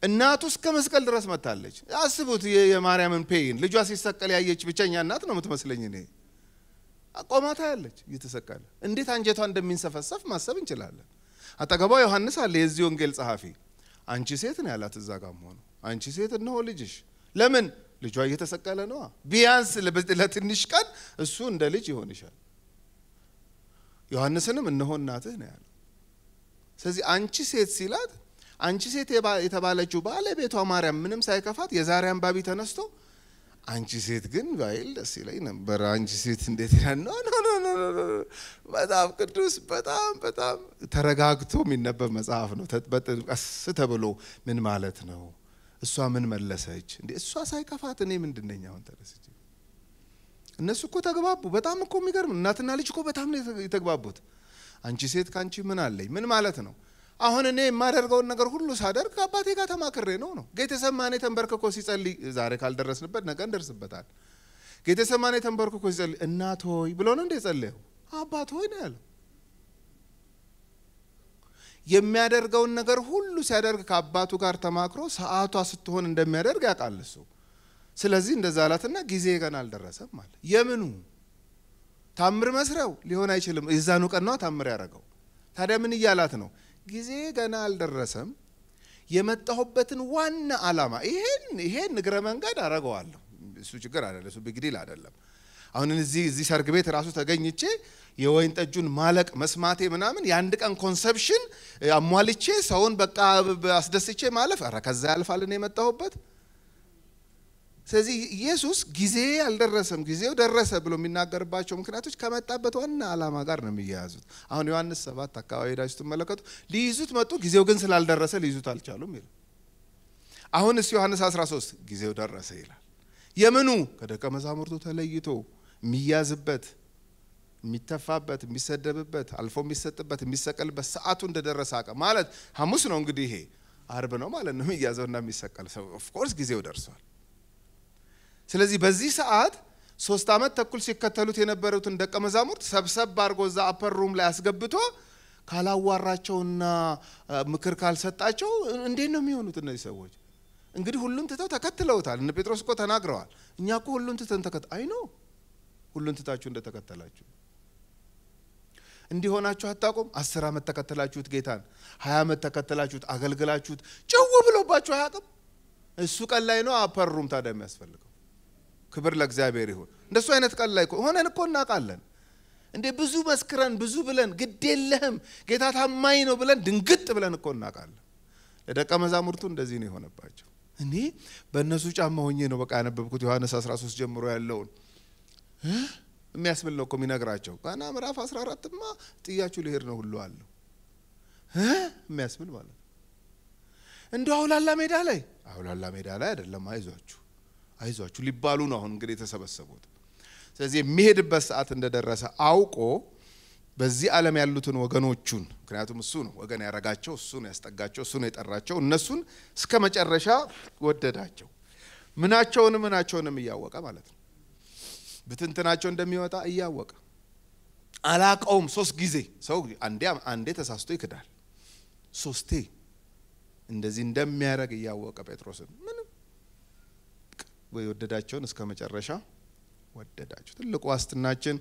እናቱ እስከ መስቀል ድረስ መታለች። አስቡት የማርያምን ፔይን ልጇ ሲሰቀል ያየች ብቸኛ እናት ነው የምትመስለኝ እኔ። አቆማታ ያለች እየተሰቀለ እንዴት አንጀቷ እንደሚንሰፈሰፍ ማሰብ እንችላለን። አጠገቧ ዮሐንስ አለ የዚህ ወንጌል ጸሐፊ። አንቺ ሴት ነው ያላት እዛ ጋም ሆኖ አንቺ ሴት እነሆ ልጅሽ። ለምን ልጇ እየተሰቀለ ነዋ። ቢያንስ ለትንሽ ቀን እሱ እንደ ልጅ ይሆንሻል። ዮሐንስንም እነሆ እናትህ ነው ያለው። ስለዚህ አንቺ ሴት ሲላት አንቺ ሴት የተባለችው ባለቤቷ ማርያም ምንም ሳይከፋት የዛሬ አንባቢ ተነስቶ አንቺ ሴት ግን ባይል ደስ ይለኝ ነበር። አንቺ ሴት እንዴት ይላል? ቅዱስ በጣም በጣም ተረጋግቶ የሚነበብ መጽሐፍ ነው። ቀስ ተብሎ ምን ማለት ነው እሷ ምን መለሰች? እንዴ እሷ ሳይከፋት እኔ ምንድን ነኝ አሁን ተረስቼ? እነሱ እኮ ተግባቡ። በጣም እኮ የሚገርም እናትና ልጅ እኮ በጣም ነው የተግባቡት። አንቺ ሴት ከአንቺ ምን አለኝ? ምን ማለት ነው? አሁን እኔ የማደርገውን ነገር ሁሉ ሳደርግ አባቴ ጋር ተማክሬ ነው ነው። ጌቴሰማኔ ተንበርክኮ ሲጸልይ ዛሬ ካልደረስንበት ነገ እንደርስበታል። ጌቴሰማኔ ተንበርክኮ ሲጸልይ እናት ሆይ ብሎ ነው እንደ ጸለየው አባት ሆይ ነው ያለው። የሚያደርገውን ነገር ሁሉ ሲያደርግ ከአባቱ ጋር ተማክሮ ሰዓቷ ስትሆን እንደሚያደርግ ያውቃል እሱ። ስለዚህ እንደዛ አላትና ጊዜ ገና አልደረሰም አለ። የምኑ ታምር መስሪያው ሊሆን አይችልም። የዛኑ ቀን ነው ታምር ያደረገው። ታዲያ ምን እያላት ነው? ጊዜ ገና አልደረሰም። የመጣሁበትን ዋና አላማ ይሄን ይሄን እግረ መንገድ አረገዋለሁ። እሱ ችግር አይደለም፣ እሱ ቢግዲል አደለም። አሁን እዚህ እዚህ ሰርግ ቤት ራሱ ተገኝቼ የወይን ጠጁን ማለቅ መስማቴ ምናምን የአንድ ቀን ኮንሰፕሽን አሟልቼ ሰውን በቃ አስደስቼ ማለፍ፣ ኧረ ከዛ ያልፋል እኔ የመጣሁበት። ስለዚህ ኢየሱስ ጊዜ አልደረሰም ጊዜው ደረሰ ብሎ የሚናገርባቸው ምክንያቶች ከመጣበት ዋና ዓላማ ጋር ነው የሚያያዙት። አሁን ዮሐንስ ሰባት አካባቢ ሄዳችሁ ስትመለከቱ ሊይዙት መጡ፣ ጊዜው ግን ስላልደረሰ ሊይዙት አልቻሉም ይላል። እስ ዮሐንስ 13 ጊዜው ደረሰ ይላል። የምኑ ከደቀ መዛሙርቱ ተለይቶ የሚያዝበት፣ የሚተፋበት፣ የሚሰደብበት፣ አልፎ የሚሰጥበት፣ የሚሰቀልበት ሰዓቱ እንደደረሰ አቀ ማለት ሐሙስ ነው እንግዲህ ይሄ አርብ ነው ማለት ነው የሚያዘውና የሚሰቀል ሰው ኦፍኮርስ ጊዜው ደርሷል። ስለዚህ በዚህ ሰዓት ሶስት ዓመት ተኩል ሲከተሉት የነበሩትን ደቀ መዛሙርት ሰብሰብ አድርጎ እዛ አፐር ሩም ላይ አስገብቶ ካላዋራቸውና ምክር ካልሰጣቸው እንዴት ነው የሚሆኑት እነዚህ ሰዎች? እንግዲህ ሁሉን ትተው ተከትለውታል። እነ ጴጥሮስ እኮ ተናግረዋል። እኛ እኮ ሁሉን ትተን ተከት አይ ነው ሁሉን ትታችሁ እንደተከተላችሁ እንዲሆናችሁ አታውቁም? አስር አመት ተከተላችሁት ጌታን፣ ሀያ ዓመት ተከተላችሁት አገልግላችሁት፣ ጭው ብሎባችሁ አያውቅም? እሱ ቀን ላይ ነው አፐሩም ታዲያ የሚያስፈልገው። ክብር ለእግዚአብሔር ይሁን። እንደሱ አይነት ቀን ላይ ሆነን እኮ እናውቃለን እንዴ ብዙ መስክረን ብዙ ብለን ግድ የለህም ጌታ ታማኝ ነው ብለን ድንግጥ ብለን እኮ እናውቃለን። ለደቀ መዛሙርቱ እንደዚህ ነው የሆነባቸው። እኔ በእነሱ ጫማ ሆኜ ነው በቃ ያነበብኩት ዮሐንስ 13 ጀምሮ ያለውን የሚያስብል ነው እኮ የሚነግራቸው። ገና ምዕራፍ 14ማ ጥያችሁ ልሄድ ነው ሁሉ አለው የሚያስብል ማለት ነው። እንደው አውላላ ሜዳ ላይ አውላላ ሜዳ ላይ አይደለም፣ አይዟችሁ አይዟችሁ ሊባሉ ነው አሁን እንግዲህ የተሰበሰቡት። ስለዚህ የሚሄድበት ሰዓት እንደደረሰ አውቆ በዚህ ዓለም ያሉትን ወገኖቹን ምክንያቱም እሱ ነው ወገን ያረጋቸው፣ እሱ ነው ያስጠጋቸው፣ እሱ ነው የጠራቸው። እነሱን እስከ መጨረሻ ወደዳቸው፣ ምናቸውንም ምናቸውንም እያወቀ ማለት ነው። ብትንትናቸው እንደሚወጣ እያወቀ አላቀውም። ሶስት ጊዜ ሰው አንዴ ተሳስቶ ይክዳል። ሶስቴ እንደዚህ እንደሚያደርግ እያወቀ ጴጥሮስን ምንም የወደዳቸውን እስከ መጨረሻ ወደዳቸው። ትልቁ ዋስትናችን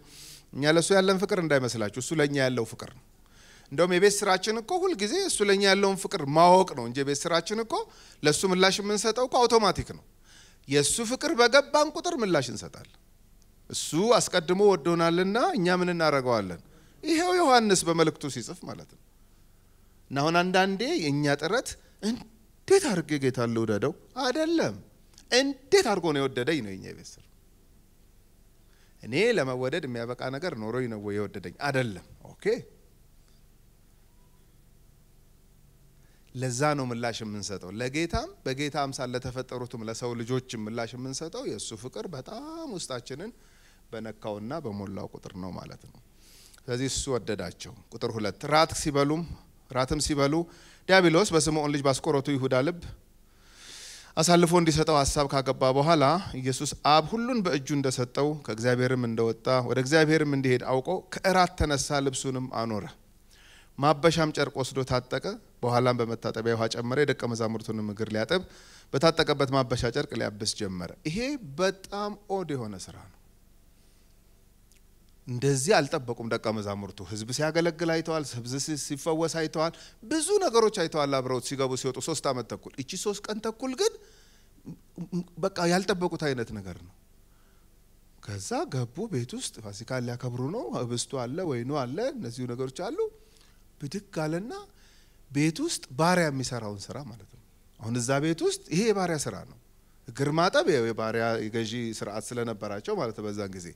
እኛ ለእሱ ያለን ፍቅር እንዳይመስላችሁ፣ እሱ ለእኛ ያለው ፍቅር ነው። እንደውም የቤት ስራችን እኮ ሁልጊዜ እሱ ለእኛ ያለውን ፍቅር ማወቅ ነው እንጂ የቤት ስራችን እኮ ለእሱ ምላሽ የምንሰጠው እኮ አውቶማቲክ ነው። የእሱ ፍቅር በገባን ቁጥር ምላሽ እንሰጣለን። እሱ አስቀድሞ ወዶናልና እኛ ምን እናደርገዋለን? ይሄው ዮሐንስ በመልእክቱ ሲጽፍ ማለት ነው። እና አሁን አንዳንዴ የእኛ ጥረት እንዴት አድርጌ ጌታ ልውደደው አይደለም፣ እንዴት አድርጎ ነው የወደደኝ ነው የኛ ቤት ስር። እኔ ለመወደድ የሚያበቃ ነገር ኖሮኝ ነው ወይ የወደደኝ? አይደለም። ኦኬ ለዛ ነው ምላሽ የምንሰጠው። ለጌታም በጌታ አምሳል ለተፈጠሩትም ለሰው ልጆች ምላሽ የምንሰጠው የእሱ ፍቅር በጣም ውስጣችንን በነካውና በሞላው ቁጥር ነው ማለት ነው። ስለዚህ እሱ ወደዳቸው። ቁጥር ሁለት ራት ሲበሉም ራትም ሲበሉ ዲያብሎስ በስምዖን ልጅ ባስቆሮቱ ይሁዳ ልብ አሳልፎ እንዲሰጠው ሀሳብ ካገባ በኋላ ኢየሱስ አብ ሁሉን በእጁ እንደሰጠው ከእግዚአብሔርም እንደወጣ ወደ እግዚአብሔርም እንዲሄድ አውቆ ከእራት ተነሳ፣ ልብሱንም አኖረ። ማበሻም ጨርቅ ወስዶ ታጠቀ። በኋላም በመታጠቢያ ውሃ ጨመረ። የደቀ መዛሙርቱንም እግር ሊያጠብ በታጠቀበት ማበሻ ጨርቅ ሊያብስ ጀመረ። ይሄ በጣም ኦድ የሆነ ስራ ነው። እንደዚህ አልጠበቁም። ደቀ መዛሙርቱ ህዝብ ሲያገለግል አይተዋል። ህዝብ ሲፈወስ አይተዋል። ብዙ ነገሮች አይተዋል። አብረውት ሲገቡ ሲወጡ ሶስት ዓመት ተኩል እቺ ሶስት ቀን ተኩል ግን በቃ ያልጠበቁት አይነት ነገር ነው። ከዛ ገቡ ቤት ውስጥ ፋሲካን ሊያከብሩ ነው። ህብስቱ አለ፣ ወይኑ አለ፣ እነዚሁ ነገሮች አሉ። ብድግ አለና ቤት ውስጥ ባሪያ የሚሰራውን ስራ ማለት ነው። አሁን እዛ ቤት ውስጥ ይሄ የባሪያ ስራ ነው። እግር ማጠብ የባሪያ የገዢ ስርዓት ስለነበራቸው ማለት ነው። በዛን ጊዜ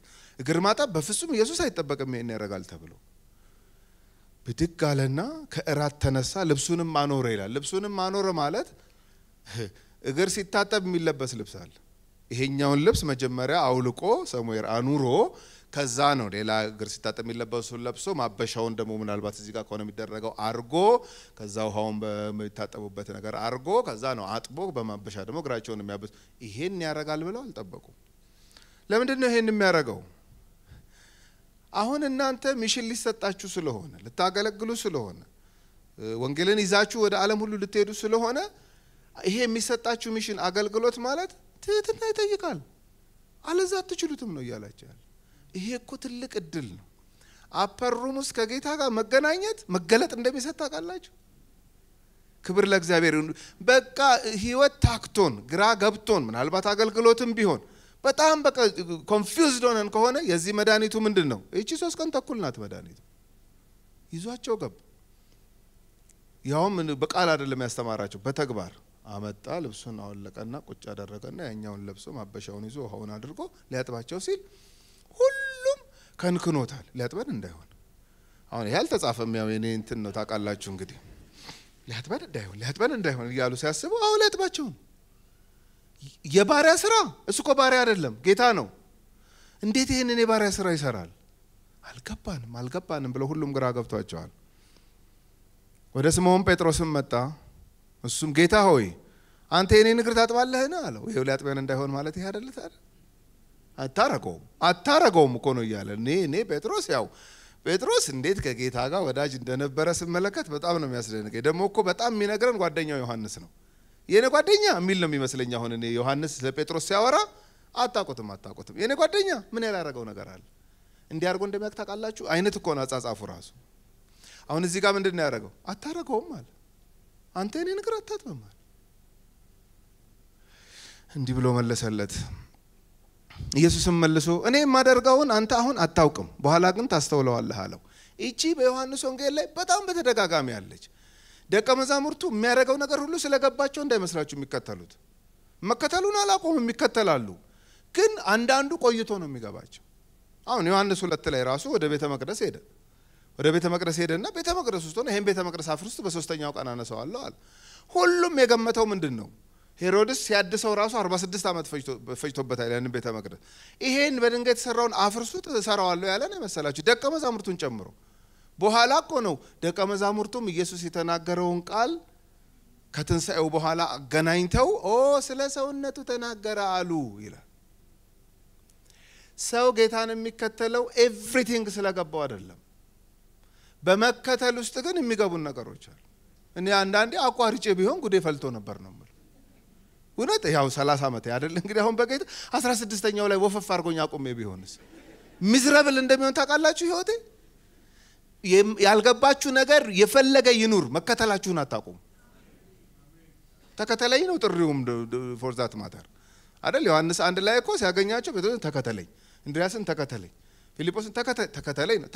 እግር ማጠብ በፍጹም ኢየሱስ አይጠበቅም ይሄን ያደርጋል ተብሎ ብድግ አለና ከእራት ተነሳ፣ ልብሱንም አኖረ ይላል። ልብሱንም አኖረ ማለት እግር ሲታጠብ የሚለበስ ልብስ አለ። ይሄኛውን ልብስ መጀመሪያ አውልቆ ሰሙኤል አኑሮ ከዛ ነው ሌላ እግር ሲታጠብ የሚለበሱ ለብሶ ማበሻውን ደግሞ ምናልባት እዚህ ጋር ከሆነ የሚደረገው አርጎ ከዛ ውሃውን በሚታጠቡበት ነገር አርጎ ከዛ ነው አጥቦ በማበሻ ደግሞ እግራቸውን የሚያበሱ። ይሄን ያደርጋል ብለው አልጠበቁም። ለምንድን ነው ይሄን የሚያደርገው? አሁን እናንተ ሚሽን ሊሰጣችሁ ስለሆነ ልታገለግሉ ስለሆነ ወንጌልን ይዛችሁ ወደ ዓለም ሁሉ ልትሄዱ ስለሆነ ይሄ የሚሰጣችሁ ሚሽን አገልግሎት ማለት ትህትና ይጠይቃል። አለዛ አትችሉትም ነው እያላቸው ይሄ እኮ ትልቅ እድል ነው። አፐሩም ውስጥ ከጌታ ጋር መገናኘት መገለጥ እንደሚሰጥ ታውቃላችሁ። ክብር ለእግዚአብሔር ይሁን። በቃ ህይወት ታክቶን ግራ ገብቶን ምናልባት አገልግሎትም ቢሆን በጣም በቃ ኮንፊውዝድ ሆነን ከሆነ የዚህ መድኃኒቱ ምንድን ነው? ይቺ ሶስት ቀን ተኩል ናት መድኃኒቱ። ይዟቸው ገቡ። ያውም በቃል አይደለም ያስተማራቸው፣ በተግባር አመጣ። ልብሱን አወለቀና ቁጭ አደረገና ያኛውን ለብሶ ማበሻውን ይዞ ውሃውን አድርጎ ሊያጥባቸው ሲል ሁሉ ከንክኖታል፣ ሊያጥበን እንዳይሆን። አሁን ይህ አልተጻፈም፣ ያው የኔ እንትን ነው ታውቃላችሁ። እንግዲህ ሊያጥበን እንዳይሆን ሊያጥበን እንዳይሆን እያሉ ሲያስቡ አሁ ሊያጥባቸው የባሪያ ስራ እሱ እኮ ባሪያ አይደለም ጌታ ነው። እንዴት ይህንን የባሪያ ስራ ይሰራል? አልገባንም አልገባንም ብለው ሁሉም ግራ ገብቷቸዋል። ወደ ስምሆን ጴጥሮስም መጣ። እሱም ጌታ ሆይ አንተ የኔ ንግር ታጥባለህን? አለው። ይሄው ሊያጥበን እንዳይሆን ማለት ይህ አደለ ታዲያ አታረገውም አታረገውም እኮ ነው እያለ እኔ እኔ ጴጥሮስ ያው ጴጥሮስ እንዴት ከጌታ ጋር ወዳጅ እንደነበረ ስመለከት በጣም ነው የሚያስደንቀኝ። ደግሞ እኮ በጣም የሚነግረን ጓደኛው ዮሐንስ ነው። የእኔ ጓደኛ የሚል ነው የሚመስለኝ። አሁን እኔ ዮሐንስ ስለ ጴጥሮስ ሲያወራ አታቁትም አታቁትም የእኔ ጓደኛ ምን ያላረገው ነገር አለ እንዲህ አድርጎ እንደሚያውቅ ታውቃላችሁ አይነት እኮ ነው አጻጻፉ ራሱ። አሁን እዚህ ጋር ምንድን ነው ያደረገው? አታረገውም አለ። አንተ እኔ ንግር አታጥብም አለ። እንዲህ ብሎ መለሰለት። ኢየሱስም መልሶ እኔ የማደርገውን አንተ አሁን አታውቅም፣ በኋላ ግን ታስተውለዋለህ አለው። ይቺ በዮሐንስ ወንጌል ላይ በጣም በተደጋጋሚ አለች። ደቀ መዛሙርቱ የሚያደርገው ነገር ሁሉ ስለገባቸው እንዳይመስላችሁ የሚከተሉት መከተሉን አላቆሙም፣ ይከተላሉ። ግን አንዳንዱ ቆይቶ ነው የሚገባቸው። አሁን ዮሐንስ ሁለት ላይ ራሱ ወደ ቤተ መቅደስ ሄደ። ወደ ቤተ መቅደስ ሄደና ቤተ መቅደስ ውስጥ ሆነ ይህን ቤተ መቅደስ አፍር በሶስተኛው ቀን አነሳዋለሁ አለ። ሁሉም የገመተው ምንድን ነው? ሄሮድስ ሲያድሰው ራሱ 46 ዓመት ፈጅቶበታል ያንን ቤተ መቅደስ። ይሄን በድንጋይ የተሰራውን አፍርሱት እሰራዋለሁ ያለ ነው የመሰላችሁ ደቀ መዛሙርቱን ጨምሮ። በኋላ እኮ ነው ደቀ መዛሙርቱም ኢየሱስ የተናገረውን ቃል ከትንሣኤው በኋላ አገናኝተው ኦ ስለ ሰውነቱ ተናገረ አሉ ይላል። ሰው ጌታን የሚከተለው ኤቭሪቲንግ ስለገባው አይደለም። በመከተል ውስጥ ግን የሚገቡን ነገሮች አሉ። እኔ አንዳንዴ አቋርጬ ቢሆን ጉዴ ፈልቶ ነበር ነው እውነት ያው 30 ዓመት አይደል እንግዲህ አሁን በጌታ አስራ ስድስተኛው ላይ ወፈፍ አድርጎኝ አቁሜ ቢሆንስ ሚዝረብል እንደሚሆን ታውቃላችሁ። ህይወቴ ያልገባችሁ ነገር የፈለገ ይኑር፣ መከተላችሁን አታቁም። ተከተለኝ ነው ጥሪውም ፎርዛት ማተር አይደል? ዮሐንስ አንድ ላይ እኮ ሲያገኛቸው ጴጥሮስን ተከተለኝ፣ እንድሪያስን ተከተለኝ፣ ፊልጶስን ተከተለኝ። ነው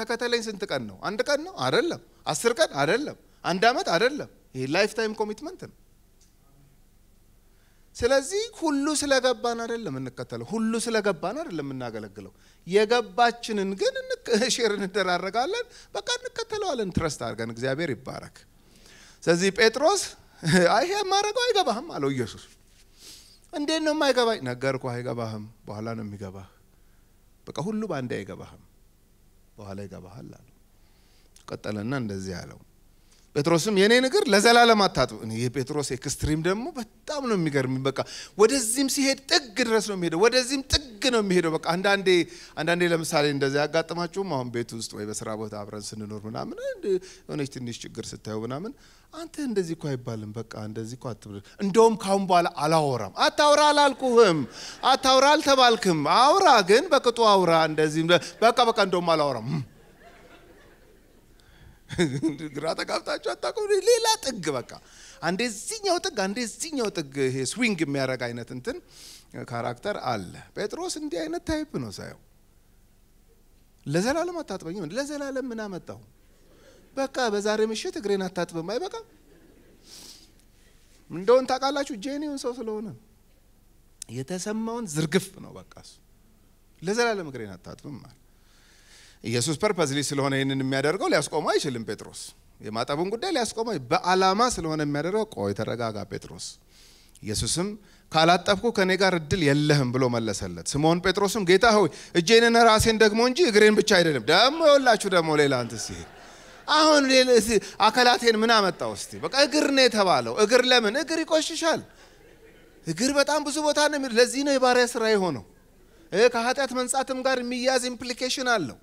ተከተለኝ ስንት ቀን ነው? አንድ ቀን ነው አደለም አስር ቀን አደለም አንድ አመት አደለም ይሄ ላይፍ ታይም ኮሚትመንት ነው። ስለዚህ ሁሉ ስለገባን አይደለም እንከተለው፣ ሁሉ ስለገባን አይደለም እናገለግለው። የገባችንን ግን ሼር እንደራረጋለን፣ በቃ እንከተለዋለን። ትረስት አድርገን እግዚአብሔር ይባረክ። ስለዚህ ጴጥሮስ አይ የማደርገው አይገባህም አለው ኢየሱስ። እንዴት ነው የማይገባኝ? ነገርኩ፣ አይገባህም። በኋላ ነው የሚገባህ። በቃ ሁሉ በአንዴ አይገባህም፣ በኋላ ይገባሃል አለው። ቀጠለና እንደዚህ አለው ጴጥሮስም የኔ እግር ለዘላለም አታጥብ። የጴጥሮስ ኤክስትሪም ደግሞ በጣም ነው የሚገርም። በቃ ወደዚህም ሲሄድ ጥግ ድረስ ነው የሚሄደው፣ ወደዚህም ጥግ ነው የሚሄደው። በቃ አንዳንዴ አንዳንዴ ለምሳሌ እንደዚ ያጋጥማችሁም አሁን ቤት ውስጥ ወይ በስራ ቦታ አብረን ስንኖር ምናምን የሆነች ትንሽ ችግር ስታዩ ምናምን አንተ እንደዚህ እኮ አይባልም፣ በቃ እንደዚህ እኮ አትብል። እንደውም ካሁን በኋላ አላወራም። አታውራ አላልኩህም፣ አታውራ አልተባልክም። አውራ ግን በቅጡ አውራ። እንደዚህ በቃ በቃ እንደውም አላወራም ግራ ተጋብታችሁ አታውቁም? ሌላ ጥግ በቃ አንዴ እዚኛው ጥግ አንዴ እዚኛው ጥግ ይሄ ስዊንግ የሚያደርግ አይነት እንትን ካራክተር አለ። ጴጥሮስ እንዲህ አይነት ታይፕ ነው ሳየው። ለዘላለም አታጥበኝም። ለዘላለም ምን አመጣው? በቃ በዛሬ ምሽት እግሬን አታጥብም። አይበቃም እንደውን ታውቃላችሁ፣ ጄኒውን ሰው ስለሆነ የተሰማውን ዝርግፍ ነው በቃ እሱ ለዘላለም እግሬን አታጥብም ማለት ኢየሱስ ፐርፐዝሊ ስለሆነ ይህንን የሚያደርገው ሊያስቆመው አይችልም። ጴጥሮስ የማጠቡን ጉዳይ ሊያስቆመው በአላማ ስለሆነ የሚያደርገው፣ ቆይ ተረጋጋ ጴጥሮስ። ኢየሱስም ካላጠብኩ ከኔ ጋር እድል የለህም ብሎ መለሰለት። ስምዖን ጴጥሮስም ጌታ ሆይ እጄንና ራሴን ደግሞ እንጂ እግሬን ብቻ አይደለም። ደግሞ የወላችሁ ደግሞ ሌላ አንተ ሲሄድ አሁን አካላቴን ምን አመጣው? እስቲ በቃ እግር ነው የተባለው። እግር ለምን እግር ይቆሽሻል። እግር በጣም ብዙ ቦታ ነው። ለዚህ ነው የባሪያ ስራ የሆነው። ከኃጢአት መንጻትም ጋር የሚያዝ ኢምፕሊኬሽን አለው።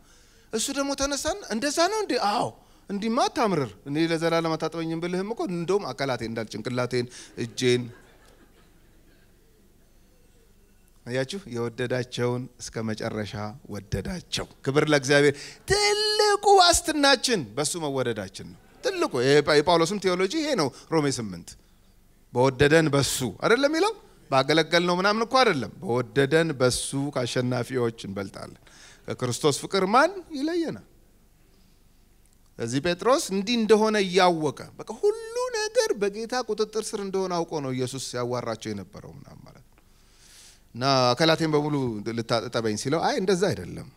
እሱ ደግሞ ተነሳን። እንደዛ ነው እንዴ? አዎ እንዲማ አታምርር። እኔ ለዘላለም አታጥበኝም ብልህም እኮ እንደውም አካላቴን እንዳል ጭንቅላቴን፣ እጄን አያችሁ፣ የወደዳቸውን እስከ መጨረሻ ወደዳቸው። ክብር ለእግዚአብሔር። ትልቁ ዋስትናችን በእሱ መወደዳችን ነው። ትልቁ የጳውሎስም ቴዎሎጂ ይሄ ነው። ሮሜ ስምንት በወደደን በሱ አይደለም የሚለው ባገለገል ነው ምናምን እኮ አይደለም። በወደደን በሱ ከአሸናፊዎች እንበልጣለን። ከክርስቶስ ፍቅር ማን ይለየናል? ስለዚህ ጴጥሮስ እንዲህ እንደሆነ እያወቀ በቃ ሁሉ ነገር በጌታ ቁጥጥር ስር እንደሆነ አውቆ ነው ኢየሱስ ያዋራቸው የነበረው ምናምን ማለት ነው። እና አካላቴን በሙሉ ልታጠበኝ ሲለው አይ እንደዛ አይደለም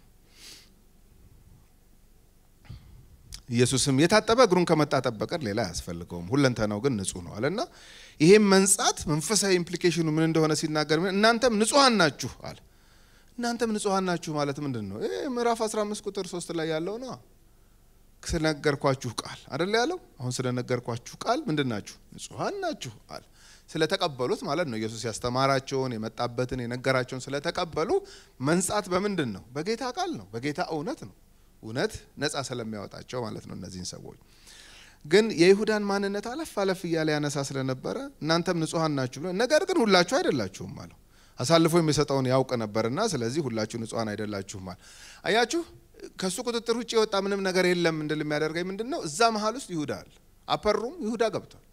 ኢየሱስም የታጠበ እግሩን ከመታጠብ በቀር ሌላ አያስፈልገውም፣ ሁለንተናው ግን ንጹህ ነው አለና ይሄም መንጻት መንፈሳዊ ኢምፕሊኬሽኑ ምን እንደሆነ ሲናገር እናንተም ንጹሐን ናችሁ አለ። እናንተም ንጹሐን ናችሁ ማለት ምንድን ነው? ምዕራፍ 15 ቁጥር 3 ላይ ያለው ነው። ስለነገርኳችሁ ቃል አደለ ያለው። አሁን ስለነገርኳችሁ ቃል ምንድን ናችሁ? ንጹሐን ናችሁ አለ። ስለተቀበሉት ማለት ነው። ኢየሱስ ያስተማራቸውን የመጣበትን የነገራቸውን ስለተቀበሉ መንጻት በምንድን ነው? በጌታ ቃል ነው፣ በጌታ እውነት ነው። እውነት ነጻ ስለሚያወጣቸው ማለት ነው። እነዚህን ሰዎች ግን የይሁዳን ማንነት አለፍ አለፍ እያለ ያነሳ ስለነበረ እናንተም ንጹሐን ናችሁ ብሎ ነገር ግን ሁላችሁ አይደላችሁም አለው። አሳልፎ የሚሰጠውን ያውቅ ነበርና ስለዚህ ሁላችሁ ንጹሐን አይደላችሁም አያችሁ፣ ከእሱ ቁጥጥር ውጭ የወጣ ምንም ነገር የለም እንድል የሚያደርገኝ ምንድን ነው? እዛ መሀል ውስጥ ይሁዳ አለ። አፐሩም ይሁዳ ገብቷል።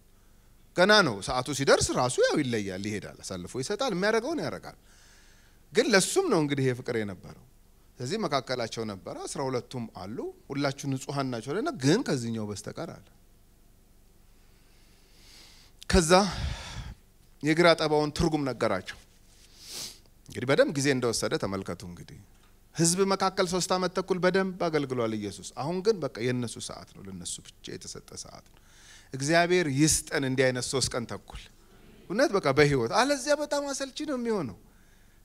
ገና ነው። ሰዓቱ ሲደርስ ራሱ ያው ይለያል፣ ይሄዳል፣ አሳልፎ ይሰጣል፣ የሚያደርገውን ያደርጋል። ግን ለሱም ነው እንግዲህ ይሄ ፍቅር የነበረው። ስለዚህ መካከላቸው ነበረ። አስራ ሁለቱም አሉ። ሁላችሁ ንጹሐን ናቸው አለና ግን ከዚህኛው በስተቀር አለ። ከዛ የግራ ጠባውን ትርጉም ነገራቸው። እንግዲህ በደንብ ጊዜ እንደወሰደ ተመልከቱ። እንግዲህ ህዝብ መካከል ሶስት ዓመት ተኩል በደንብ አገልግሏል ኢየሱስ። አሁን ግን በቃ የእነሱ ሰዓት ነው፣ ለነሱ ብቻ የተሰጠ ሰዓት ነው። እግዚአብሔር ይስጠን እንዲህ አይነት ሶስት ቀን ተኩል እውነት በቃ በህይወት አለዚያ በጣም አሰልቺ ነው የሚሆነው።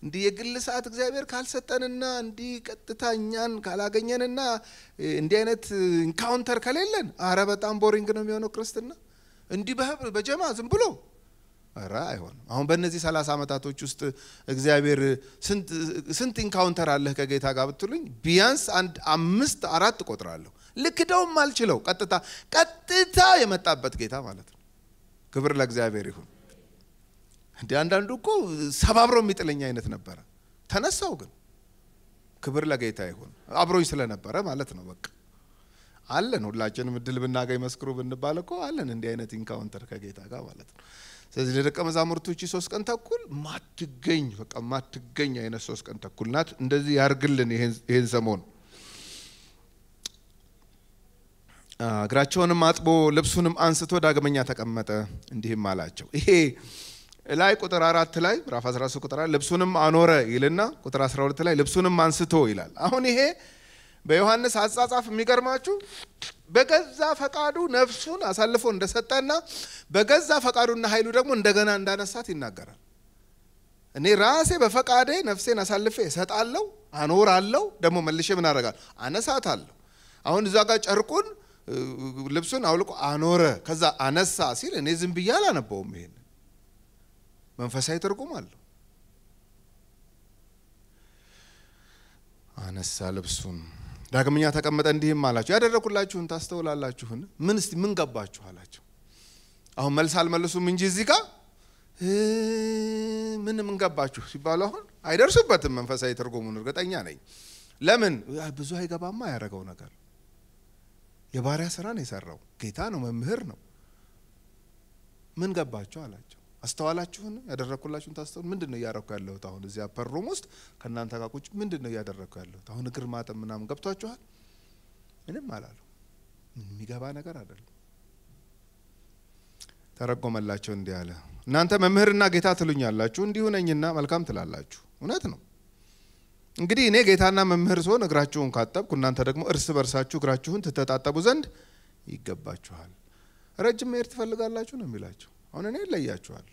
እንዲህ የግል ሰዓት እግዚአብሔር ካልሰጠንና እንዲህ ቀጥታ እኛን ካላገኘንና እንዲህ አይነት ኢንካውንተር ከሌለን አረ በጣም ቦሪንግ ነው የሚሆነው ክርስትና። እንዲህ በህብር በጀማ ዝም ብሎ ኧረ አይሆንም። አሁን በእነዚህ ሰላሳ ዓመታቶች ውስጥ እግዚአብሔር ስንት ኢንካውንተር አለህ ከጌታ ጋር ብትሉኝ ቢያንስ አንድ አምስት አራት እቆጥራለሁ። ልክደውም አልችለው። ቀጥታ ቀጥታ የመጣበት ጌታ ማለት ነው። ክብር ለእግዚአብሔር ይሁን። እንዲ አንዳንዱ እኮ ሰባብሮ የሚጥለኝ አይነት ነበረ። ተነሳው ግን ክብር ለጌታ ይሁን። አብሮኝ ስለነበረ ማለት ነው። በቃ አለን። ሁላችንም እድል ብናገኝ መስክሩ ብንባል እኮ አለን እንዲህ አይነት ኢንካውንተር ከጌታ ጋር ማለት ነው። ስለዚህ ለደቀ መዛሙርቱ እቺ ሶስት ቀን ተኩል ማትገኝ በቃ ማትገኝ አይነት ሶስት ቀን ተኩል ናት። እንደዚህ ያርግልን ይሄን ሰሞን። እግራቸውንም አጥቦ ልብሱንም አንስቶ ዳግመኛ ተቀመጠ፣ እንዲህም አላቸው። ይሄ ላይ ቁጥር አራት ላይ ምዕራፍ 13 ቁጥር ልብሱንም አኖረ ይልና ቁጥር 12 ላይ ልብሱንም አንስቶ ይላል። አሁን ይሄ በዮሐንስ አጻጻፍ የሚገርማችሁ በገዛ ፈቃዱ ነፍሱን አሳልፎ እንደሰጠና በገዛ ፈቃዱና ኃይሉ ደግሞ እንደገና እንዳነሳት ይናገራል። እኔ ራሴ በፈቃዴ ነፍሴን አሳልፌ እሰጣለሁ፣ አኖራለሁ፣ ደግሞ መልሼ ምን አደርጋለሁ? አነሳታለሁ። አሁን እዛ ጋር ጨርቁን ልብሱን አውልቆ አኖረ፣ ከዛ አነሳ ሲል እኔ ዝም ብዬ አላነበውም። ይሄን መንፈሳዊ ትርጉም አለው። አነሳ ልብሱን ዳግመኛ ተቀመጠ እንዲህም አላቸው፣ ያደረኩላችሁን ታስተውላላችሁን? ምን እስቲ ምን ገባችሁ አላቸው። አሁን መልስ አልመልሱም እንጂ እዚህ ጋር ምን ምን ገባችሁ ሲባሉ አሁን አይደርሱበትም። መንፈሳዊ ትርጉሙን እርግጠኛ ነኝ። ለምን ብዙ አይገባማ ያደረገው ነገር የባሪያ ስራ ነው የሰራው። ጌታ ነው፣ መምህር ነው። ምን ገባችሁ አላቸው። አስተዋላችሁን? ያደረግኩላችሁን ታስተውል። ምንድን ነው እያረኩ ያለሁት አሁን እዚያ ፐርሩም ውስጥ ከእናንተ ጋር ቁጭ ምንድን ነው እያደረግኩ ያለሁት አሁን? እግር ማጠብ ምናምን ገብቷችኋል? ምንም አላሉ። የሚገባ ነገር አይደለም። ተረጎመላቸው እንዲህ አለ፣ እናንተ መምህርና ጌታ ትሉኛላችሁ፣ እንዲሁ ነኝና መልካም ትላላችሁ። እውነት ነው። እንግዲህ እኔ ጌታና መምህር ስሆን እግራችሁን ካጠብኩ እናንተ ደግሞ እርስ በርሳችሁ እግራችሁን ትተጣጠቡ ዘንድ ይገባችኋል። ረጅም መሄድ ትፈልጋላችሁ ነው የሚላቸው አሁን እኔ እለያችኋለሁ።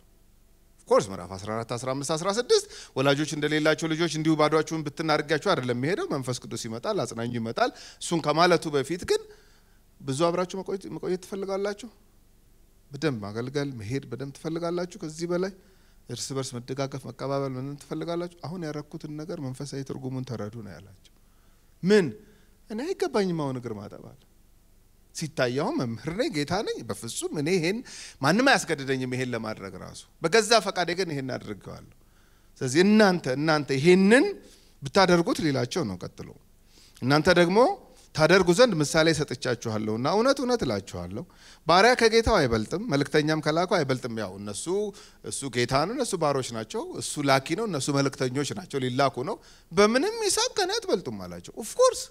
ኦፍኮርስ ምዕራፍ 14 15 16 ወላጆች እንደሌላቸው ልጆች እንዲሁ ባዷችሁን ብትናርጋችሁ አይደለም የሚሄደው። መንፈስ ቅዱስ ይመጣል፣ አጽናኙ ይመጣል። እሱን ከማለቱ በፊት ግን ብዙ አብራችሁ መቆየት ትፈልጋላችሁ። በደንብ ማገልገል መሄድ በደንብ ትፈልጋላችሁ። ከዚህ በላይ እርስ በርስ መደጋገፍ፣ መቀባበል ምን ትፈልጋላችሁ። አሁን ያረኩትን ነገር መንፈሳዊ ትርጉሙን ተረዱ ነው ያላቸው። ምን እኔ አይገባኝም አሁን እግር ማጠብ አለ ሲታየው መምህር ነኝ፣ ጌታ ነኝ። በፍጹም እኔ ይሄን ማንም አያስገድደኝም ይሄን ለማድረግ ራሱ በገዛ ፈቃዴ ግን ይሄን አድርገዋለሁ። ስለዚህ እናንተ እናንተ ይሄንን ብታደርጉት ሌላቸው ነው ቀጥሎ እናንተ ደግሞ ታደርጉ ዘንድ ምሳሌ ሰጥቻችኋለሁና እውነት እውነት እላችኋለሁ ባሪያ ከጌታው አይበልጥም፣ መልእክተኛም ከላኩ አይበልጥም። ያው እነሱ እሱ ጌታ ነው፣ እነሱ ባሮች ናቸው። እሱ ላኪ ነው፣ እነሱ መልእክተኞች ናቸው፣ ሊላኩ ነው። በምንም ሂሳብ ከኔ አትበልጡም አላቸው። ኦፍኮርስ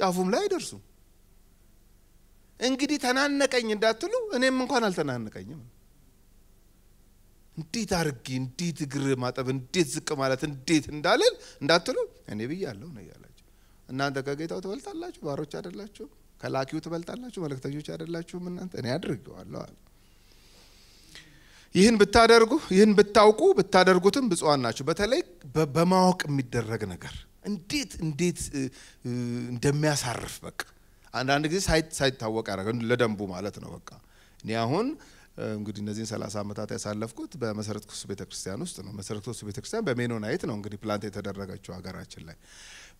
ጫፉም ላይ አይደርሱም። እንግዲህ ተናነቀኝ እንዳትሉ እኔም እንኳን አልተናነቀኝም። እንዴት አርጊ እንዴት እግር ማጠብ እንዴት ዝቅ ማለት እንዴት እንዳልል እንዳትሉ እኔ ብያለሁ ነው እያላችሁ እናንተ ከጌታው ትበልጣላችሁ፣ ባሮች አይደላችሁ? ከላኪው ትበልጣላችሁ፣ መልእክተኞች አይደላችሁም? እናንተ እኔ አድርገዋለሁ አለ። ይህን ብታደርጉ ይህን ብታውቁ ብታደርጉትም ብፁዓን ናችሁ። በተለይ በማወቅ የሚደረግ ነገር እንዴት እንዴት እንደሚያሳርፍ በቃ አንዳንድ ጊዜ ሳይታወቅ ያረገ ለደንቡ ማለት ነው። በቃ እኔ አሁን እንግዲህ እነዚህን 30 ዓመታት ያሳለፍኩት በመሰረት ክርስቶስ ቤተክርስቲያን ውስጥ ነው። መሰረት ክርስቶስ ቤተክርስቲያን በሜኖናይት ነው እንግዲህ ፕላንት የተደረገችው ሀገራችን ላይ።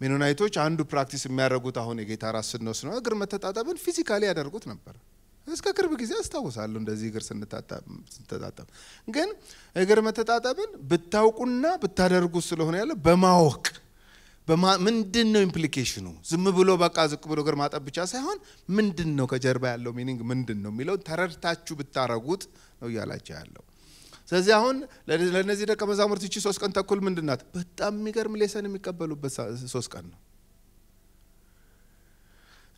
ሜኖናይቶች አንዱ ፕራክቲስ የሚያደርጉት አሁን የጌታ ራስ ስንወስ ነው። እግር መተጣጠብን ፊዚካሊ ያደርጉት ነበር። እስከ ቅርብ ጊዜ አስታውሳለሁ እንደዚህ እግር ስንተጣጠብ። ግን እግር መተጣጠብን ብታውቁና ብታደርጉት ስለሆነ ያለ በማወቅ ምንድን ነው ኢምፕሊኬሽኑ? ዝም ብሎ በቃ ዝቅ ብሎ እግር ማጠብ ብቻ ሳይሆን ምንድን ነው ከጀርባ ያለው ሚኒንግ ምንድን ነው የሚለውን ተረድታችሁ ብታረጉት ነው እያላቸው ያለው። ስለዚህ አሁን ለእነዚህ ደቀ መዛሙርት ይቺ ሶስት ቀን ተኩል ምንድን ናት? በጣም የሚገርም ሌሰን የሚቀበሉበት ሶስት ቀን ነው።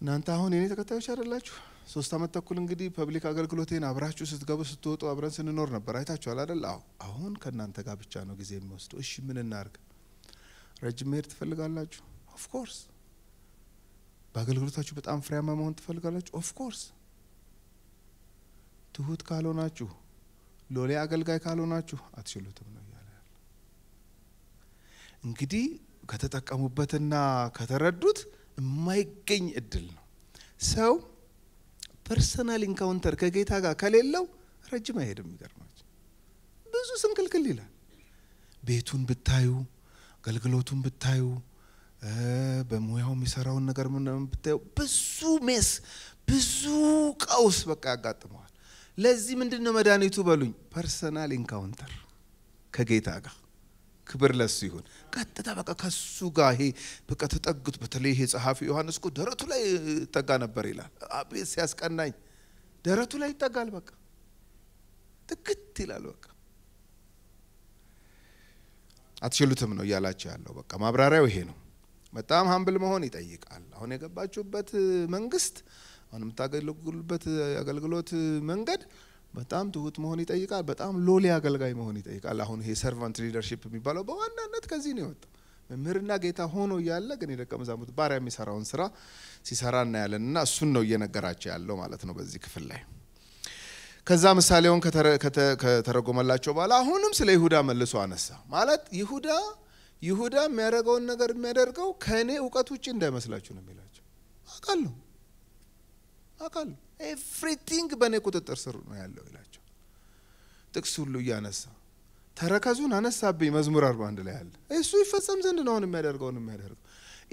እናንተ አሁን የኔ ተከታዮች አይደላችሁ። ሶስት አመት ተኩል እንግዲህ ፐብሊክ አገልግሎቴን አብራችሁ ስትገቡ ስትወጡ አብረን ስንኖር ነበር። አይታችኋል አደል? አሁን ከእናንተ ጋር ብቻ ነው ጊዜ የሚወስደው። እሺ ምን እናርግ? ረጅም መሄድ ትፈልጋላችሁ? ኦፍኮርስ። በአገልግሎታችሁ በጣም ፍሬያማ መሆን ትፈልጋላችሁ? ኦፍኮርስ። ትሁት ካልሆናችሁ፣ ሎሌ አገልጋይ ካልሆናችሁ አትችሉትም ነው እያለ ያለ። እንግዲህ ከተጠቀሙበትና ከተረዱት የማይገኝ እድል ነው። ሰው ፐርሰናል ኢንካውንተር ከጌታ ጋር ከሌለው ረጅም አይሄድም። ይገርማችሁ ብዙ ስንክልክል ይላል። ቤቱን ብታዩ አገልግሎቱን ብታዩ በሙያው የሚሰራውን ነገር ምናምን ብታዩ ብዙ ሜስ ብዙ ቀውስ በቃ ያጋጥመዋል። ለዚህ ምንድን ነው መድኃኒቱ በሉኝ፣ ፐርሰናል ኢንካውንተር ከጌታ ጋር ክብር ለሱ ይሁን። ቀጥታ በቃ ከሱ ጋር ይሄ በቃ ተጠግቱ። በተለይ ይሄ ጸሐፊ ዮሐንስ እኮ ደረቱ ላይ ይጠጋ ነበር ይላል። አቤት ሲያስቀናኝ! ደረቱ ላይ ይጠጋል። በቃ ትክት ይላል። በቃ አትችሉትም ነው እያላቸው ያለው። በቃ ማብራሪያው ይሄ ነው። በጣም ሀምብል መሆን ይጠይቃል። አሁን የገባችሁበት መንግስት፣ አሁን የምታገለግሉበት አገልግሎት መንገድ በጣም ትሁት መሆን ይጠይቃል። በጣም ሎሌ አገልጋይ መሆን ይጠይቃል። አሁን ይሄ ሰርቫንት ሊደርሺፕ የሚባለው በዋናነት ከዚህ ነው የወጣው። መምህርና ጌታ ሆኖ እያለ ግን የደቀ መዛሙርት ባሪያ የሚሰራውን ስራ ሲሰራ እናያለን እና እሱን ነው እየነገራቸው ያለው ማለት ነው በዚህ ክፍል ላይ ከዛ ምሳሌውን ከተረጎመላቸው በኋላ አሁንም ስለ ይሁዳ መልሶ አነሳ። ማለት ይሁዳ ይሁዳ የሚያደርገውን ነገር የሚያደርገው ከእኔ እውቀት ውጭ እንዳይመስላችሁ ነው የሚላቸው። አውቃለሁ አውቃለሁ፣ ኤቭሪቲንግ በእኔ ቁጥጥር ስር ነው ያለው ይላቸው። ጥቅስ ሁሉ እያነሳ ተረከዙን አነሳብኝ። መዝሙር አርባ አንድ ላይ ያለ እሱ ይፈጸም ዘንድ ነው አሁን የሚያደርገውን የሚያደርገው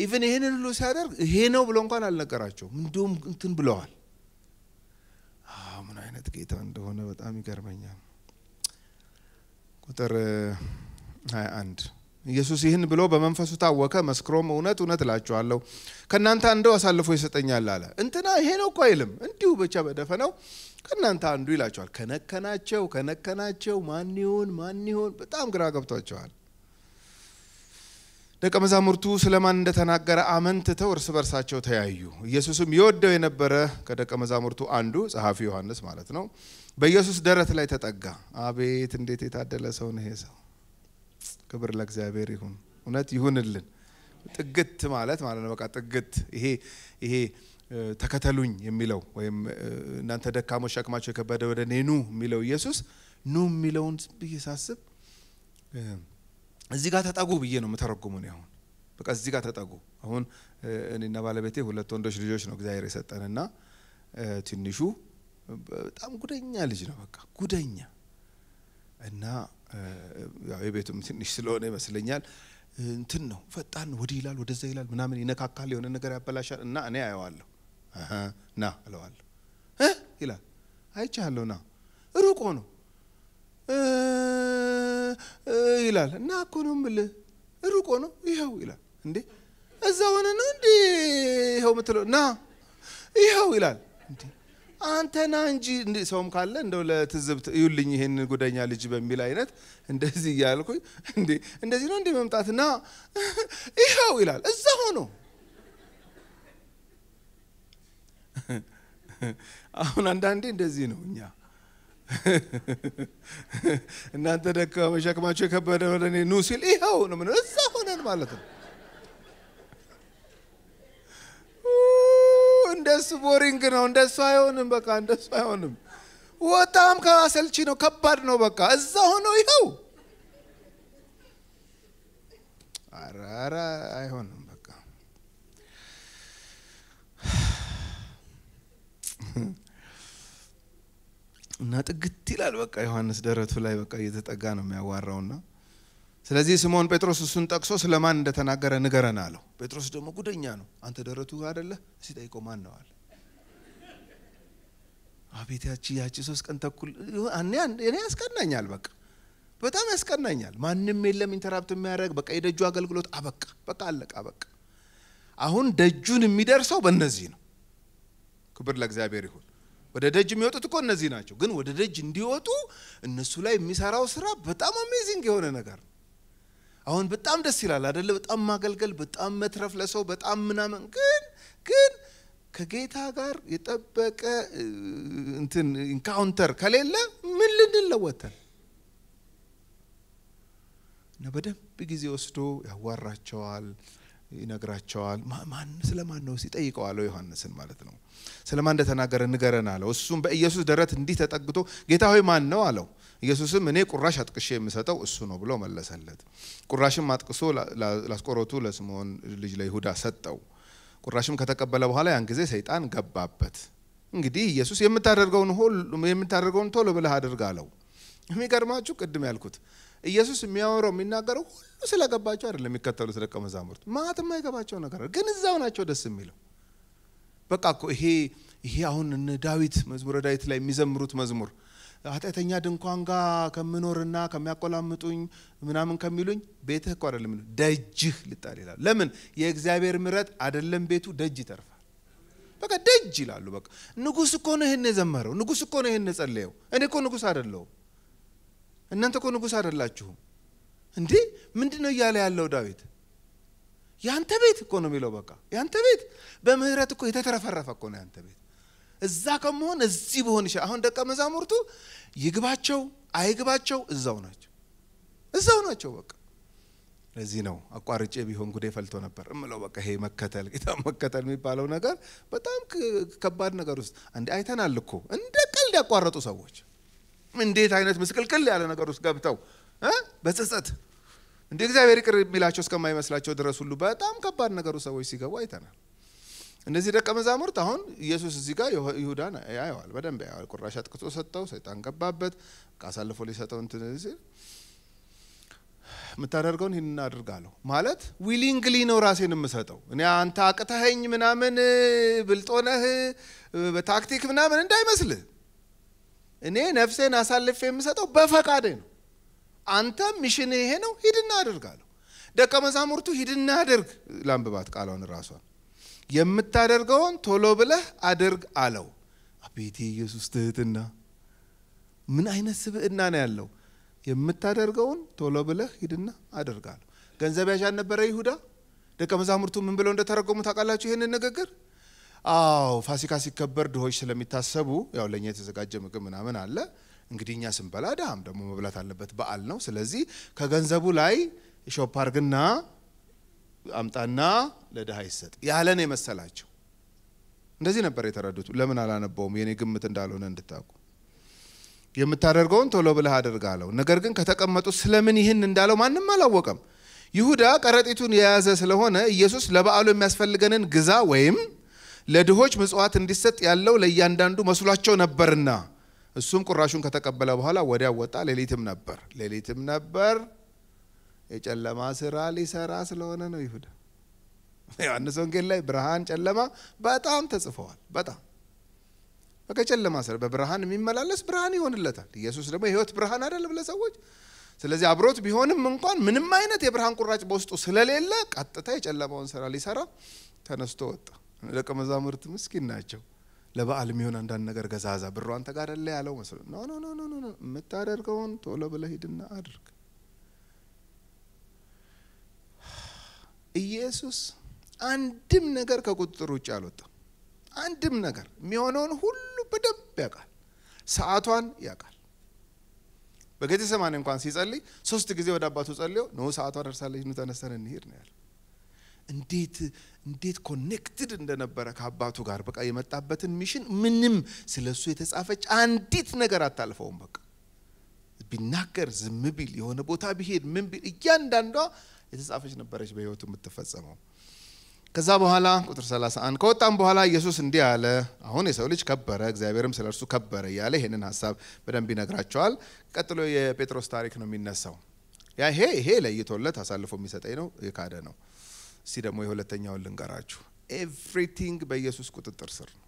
ኢቨን ይህንን ሁሉ ሲያደርግ ይሄ ነው ብሎ እንኳን አልነገራቸውም። እንዲሁም እንትን ብለዋል አይነት ጌታ እንደሆነ በጣም ይገርመኛል። ቁጥር 21 ኢየሱስ ይህን ብሎ በመንፈሱ ታወከ፣ መስክሮም እውነት እውነት እላችኋለሁ ከእናንተ አንዱ አሳልፎ ይሰጠኛል አለ። እንትና ይሄ ነው እኮ አይልም፣ እንዲሁ ብቻ በደፈነው ከእናንተ አንዱ ይላቸዋል። ከነከናቸው ከነከናቸው፣ ማን ይሁን ማን ይሁን፣ በጣም ግራ ገብቷቸዋል። ደቀ መዛሙርቱ ስለማን እንደተናገረ አመንትተው እርስ በርሳቸው ተያዩ። ኢየሱስም ይወደው የነበረ ከደቀ መዛሙርቱ አንዱ ጸሐፊ ዮሐንስ ማለት ነው፣ በኢየሱስ ደረት ላይ ተጠጋ። አቤት እንዴት የታደለ ሰው ነው ይሄ ሰው! ክብር ለእግዚአብሔር ይሁን፣ እውነት ይሁንልን። ጥግት ማለት ማለት ነው። በቃ ጥግት ይሄ ይሄ ተከተሉኝ የሚለው ወይም እናንተ ደካሞች ሸክማቸው የከበደ ወደ እኔ ኑ የሚለው ኢየሱስ ኑ የሚለውን ብዬ ሳስብ እዚህ ጋር ተጠጉ ብዬ ነው የምተረጉሙ ነው አሁን በቃ እዚህ ጋር ተጠጉ። አሁን እኔና ባለቤቴ ሁለት ወንዶች ልጆች ነው እግዚአብሔር የሰጠንና ትንሹ በጣም ጉደኛ ልጅ ነው። በቃ ጉደኛ እና ያው የቤቱም ትንሽ ስለሆነ ይመስለኛል እንትን ነው ፈጣን፣ ወዲህ ይላል፣ ወደዛ ይላል፣ ምናምን ይነካካል፣ የሆነ ነገር ያበላሻል። እና እኔ አየዋለሁ፣ ና አለዋለሁ ይላል አይቻለሁ፣ ና ሩቆ ነው ይላል እና እኮ ነው የምልህ ሩቆ ነው ይኸው ይላል። እንዴ እዛ ሆነ ነው እንዴ ይኸው የምትለው ና ይኸው ይላል። አንተ ና እንጂ ሰውም ካለ እንደው ለትዝብት እዩልኝ ይሄን ጉደኛ ልጅ በሚል አይነት እንደዚህ እያልኩኝ እንዴ እንደዚህ ነው እንዴ መምጣት ና ይኸው ይላል። እዛ ሆኖ አሁን አንዳንዴ እንደዚህ ነው እኛ እናንተ ደካማ ሸክማቸው የከበደ ወደ እኔ ኑ ሲል ይኸው ነው ምን እዛ ሆነን ማለት ነው። እንደሱ ቦሪንግ ነው። እንደሱ አይሆንም። በቃ እንደሱ አይሆንም። ወጣም ከአሰልቺ ነው፣ ከባድ ነው። በቃ እዛ ሆኖ ይኸው ኧረ አይሆንም። በቃ እና ጥግት ይላል። በቃ ዮሐንስ ደረቱ ላይ በቃ እየተጠጋ ነው የሚያዋራውና ስለዚህ ስምዖን ጴጥሮስ እሱን ጠቅሶ ስለ ማን እንደተናገረ ንገረን አለው። ጴጥሮስ ደግሞ ጉደኛ ነው። አንተ ደረቱ አደለ ሲጠይቀው ማን ነው አለ። አቤት ያቺ ያቺ ሶስት ቀን ተኩል እኔ ያስቀናኛል። በቃ በጣም ያስቀናኛል። ማንም የለም ኢንተራፕት የሚያደርግ በቃ የደጁ አገልግሎት አበቃ። በቃ አለቃ በቃ አሁን ደጁን የሚደርሰው በእነዚህ ነው። ክብር ለእግዚአብሔር ይሁን። ወደ ደጅ የሚወጡት እኮ እነዚህ ናቸው። ግን ወደ ደጅ እንዲወጡ እነሱ ላይ የሚሰራው ስራ በጣም አሜዚንግ የሆነ ነገር ነው። አሁን በጣም ደስ ይላል አደለ? በጣም ማገልገል፣ በጣም መትረፍ ለሰው በጣም ምናምን። ግን ግን ከጌታ ጋር የጠበቀ እንትን ኢንካውንተር ከሌለ ምን ልንለወተን እና በደንብ ጊዜ ወስዶ ያዋራቸዋል። ይነግራቸዋል። ማን ስለ ማን ነው ሲጠይቀው አለው ዮሐንስን ማለት ነው። ስለ ማን እንደተናገረ ንገረን አለው። እሱም በኢየሱስ ደረት እንዲህ ተጠግቶ ጌታ ሆይ ማን ነው አለው። ኢየሱስም እኔ ቁራሽ አጥቅሼ የምሰጠው እሱ ነው ብሎ መለሰለት። ቁራሽም አጥቅሶ ላስቆሮቱ ለስምዖን ልጅ ለይሁዳ ሰጠው። ቁራሽም ከተቀበለ በኋላ ያን ጊዜ ሰይጣን ገባበት። እንግዲህ ኢየሱስ የምታደርገውን ቶሎ ብለህ አድርግ አለው። የሚገርማችሁ ቅድም ያልኩት ኢየሱስ የሚያወራው የሚናገረው ሁሉ ስለገባቸው አይደለም የሚከተሉት ደቀ መዛሙርት ማት የማይገባቸው ነገር ግን እዛው ናቸው ደስ የሚለው በቃ እኮ ይሄ ይሄ አሁን እነ ዳዊት መዝሙረ ዳዊት ላይ የሚዘምሩት መዝሙር ኃጢአተኛ ድንኳን ጋር ከምኖርና ከሚያቆላምጡኝ ምናምን ከሚሉኝ ቤትህ እኮ አደለም ደጅህ ልጣል ይላሉ። ለምን? የእግዚአብሔር ምረት አይደለም ቤቱ ደጅ ይተርፋል። በቃ ደጅ ይላሉ። በቃ ንጉስ እኮ ነው ይህን የዘመረው፣ ንጉስ እኮ ነው ይህን የጸለየው። እኔ እኮ ንጉስ አደለውም እናንተ እኮ ንጉሥ አይደላችሁም እንዴ? ምንድ ነው እያለ ያለው ዳዊት? ያንተ ቤት እኮ ነው የሚለው። በቃ ያንተ ቤት በምህረት እኮ የተተረፈረፈ እኮ ነው ያንተ ቤት። እዛ ከመሆን እዚህ በሆን ይሻ አሁን ደቀ መዛሙርቱ ይግባቸው አይግባቸው እዛው ናቸው፣ እዛው ናቸው። በቃ ለዚህ ነው አቋርጬ ቢሆን ጉዴ ፈልቶ ነበር እምለው። በቃ ይሄ መከተል ጌታ መከተል የሚባለው ነገር በጣም ከባድ ነገር ውስጥ አንዴ አይተናል እኮ እንደ ቀልድ ያቋረጡ ሰዎች እንዴት አይነት ምስቅልቅል ያለ ነገር ውስጥ ገብተው በጸጸት እንደ እግዚአብሔር ይቅር የሚላቸው እስከማይመስላቸው ድረስ ሁሉ በጣም ከባድ ነገሩ ሰዎች ሲገቡ አይተናል። እነዚህ ደቀ መዛሙርት አሁን ኢየሱስ እዚህ ጋር ይሁዳን ያየዋል፣ በደንብ ያየዋል። ቁራሽ አጥቅጦ ሰጠው፣ ሰይጣን ገባበት፣ አሳልፎ ሊሰጠው እንትን ሲል የምታደርገውን ይህን አድርጋለሁ ማለት ዊሊንግሊ ነው ራሴን የምሰጠው። እኔ አንተ አቅተኸኝ ምናምን ብልጦነህ በታክቲክ ምናምን እንዳይመስልህ እኔ ነፍሴን አሳልፌ የምሰጠው በፈቃዴ ነው። አንተ ሚሽን ይሄ ነው፣ ሂድና አድርጋለሁ። ደቀ መዛሙርቱ ሂድና አድርግ፣ ላንብባት ቃሏን ራሷን። የምታደርገውን ቶሎ ብለህ አድርግ አለው። አቤት የኢየሱስ ትህትና! ምን አይነት ስብዕና ነው ያለው! የምታደርገውን ቶሎ ብለህ ሂድና አድርጋለሁ። ገንዘብ ያዣን ነበረ ይሁዳ። ደቀ መዛሙርቱ ምን ብለው እንደተረጎሙ ታውቃላችሁ? ይህንን ንግግር አዎ ፋሲካ ሲከበር ድሆች ስለሚታሰቡ ያው ለእኛ የተዘጋጀ ምግብ ምናምን አለ። እንግዲህ እኛ ስንበላ ድሃም ደግሞ መብላት አለበት፣ በዓል ነው። ስለዚህ ከገንዘቡ ላይ ሾፕ አርግና አምጣና ለድሃ ይሰጥ ያለን የመሰላቸው እንደዚህ ነበር የተረዱት። ለምን አላነበውም? የኔ ግምት እንዳልሆነ እንድታውቁ የምታደርገውን ቶሎ ብለህ አድርግ አለው። ነገር ግን ከተቀመጡ ስለምን ይህን እንዳለው ማንም አላወቀም። ይሁዳ ከረጢቱን የያዘ ስለሆነ ኢየሱስ ለበዓሉ የሚያስፈልገንን ግዛ ወይም ለድሆች ምጽዋት እንዲሰጥ ያለው ለእያንዳንዱ መስሏቸው ነበርና እሱም ቁራሹን ከተቀበለ በኋላ ወዲያ ወጣ። ሌሊትም ነበር ሌሊትም ነበር። የጨለማ ስራ ሊሰራ ስለሆነ ነው። ይሁዳ ዮሐንስ ወንጌል ላይ ብርሃን፣ ጨለማ በጣም ተጽፈዋል። በጣም በከጨለማ ስራ በብርሃን የሚመላለስ ብርሃን ይሆንለታል። ኢየሱስ ደግሞ የህይወት ብርሃን አይደለም ለሰዎች። ስለዚህ አብሮት ቢሆንም እንኳን ምንም አይነት የብርሃን ቁራጭ በውስጡ ስለሌለ ቀጥታ የጨለማውን ስራ ሊሰራ ተነስቶ ወጣ። ደቀ መዛሙርት ምስኪን ናቸው። ለበዓል የሚሆን አንዳንድ ነገር ገዛዛ፣ ብሩ አንተ ጋር አለ ያለው መስሎ ኖ ኖ ኖ ኖ ኖ የምታደርገውን ቶሎ ብለህ ሂድና አድርግ። ኢየሱስ አንድም ነገር ከቁጥጥር ውጭ አልወጣም። አንድም ነገር የሚሆነውን ሁሉ በደንብ ያውቃል። ሰዓቷን ያውቃል። በጌቴ እንኳን ሲጸልይ ሶስት ጊዜ ወደ አባቱ ጸልዮ ኖ ሰዓቷ ደርሳለች፣ ኑ ተነስተን እንሂድ ነው ያለ እንዴት እንዴት ኮኔክትድ እንደነበረ ከአባቱ ጋር በቃ የመጣበትን ሚሽን ምንም ስለ እሱ የተጻፈች አንዲት ነገር አታልፈውም። በቃ ቢናገር፣ ዝም ቢል፣ የሆነ ቦታ ቢሄድ፣ ምን ቢል እያንዳንዷ የተጻፈች ነበረች በህይወቱ የምትፈጸመው። ከዛ በኋላ ቁጥር 31 ከወጣም በኋላ ኢየሱስ እንዲህ አለ፣ አሁን የሰው ልጅ ከበረ፣ እግዚአብሔርም ስለ እርሱ ከበረ እያለ ይህንን ሀሳብ በደንብ ይነግራቸዋል። ቀጥሎ የጴጥሮስ ታሪክ ነው የሚነሳው። ያ ይሄ ይሄ ለይቶለት አሳልፎ የሚሰጠኝ ነው የካደ ነው። እስቲ ደግሞ የሁለተኛውን ልንገራችሁ። ኤቭሪቲንግ በኢየሱስ ቁጥጥር ስር ነው።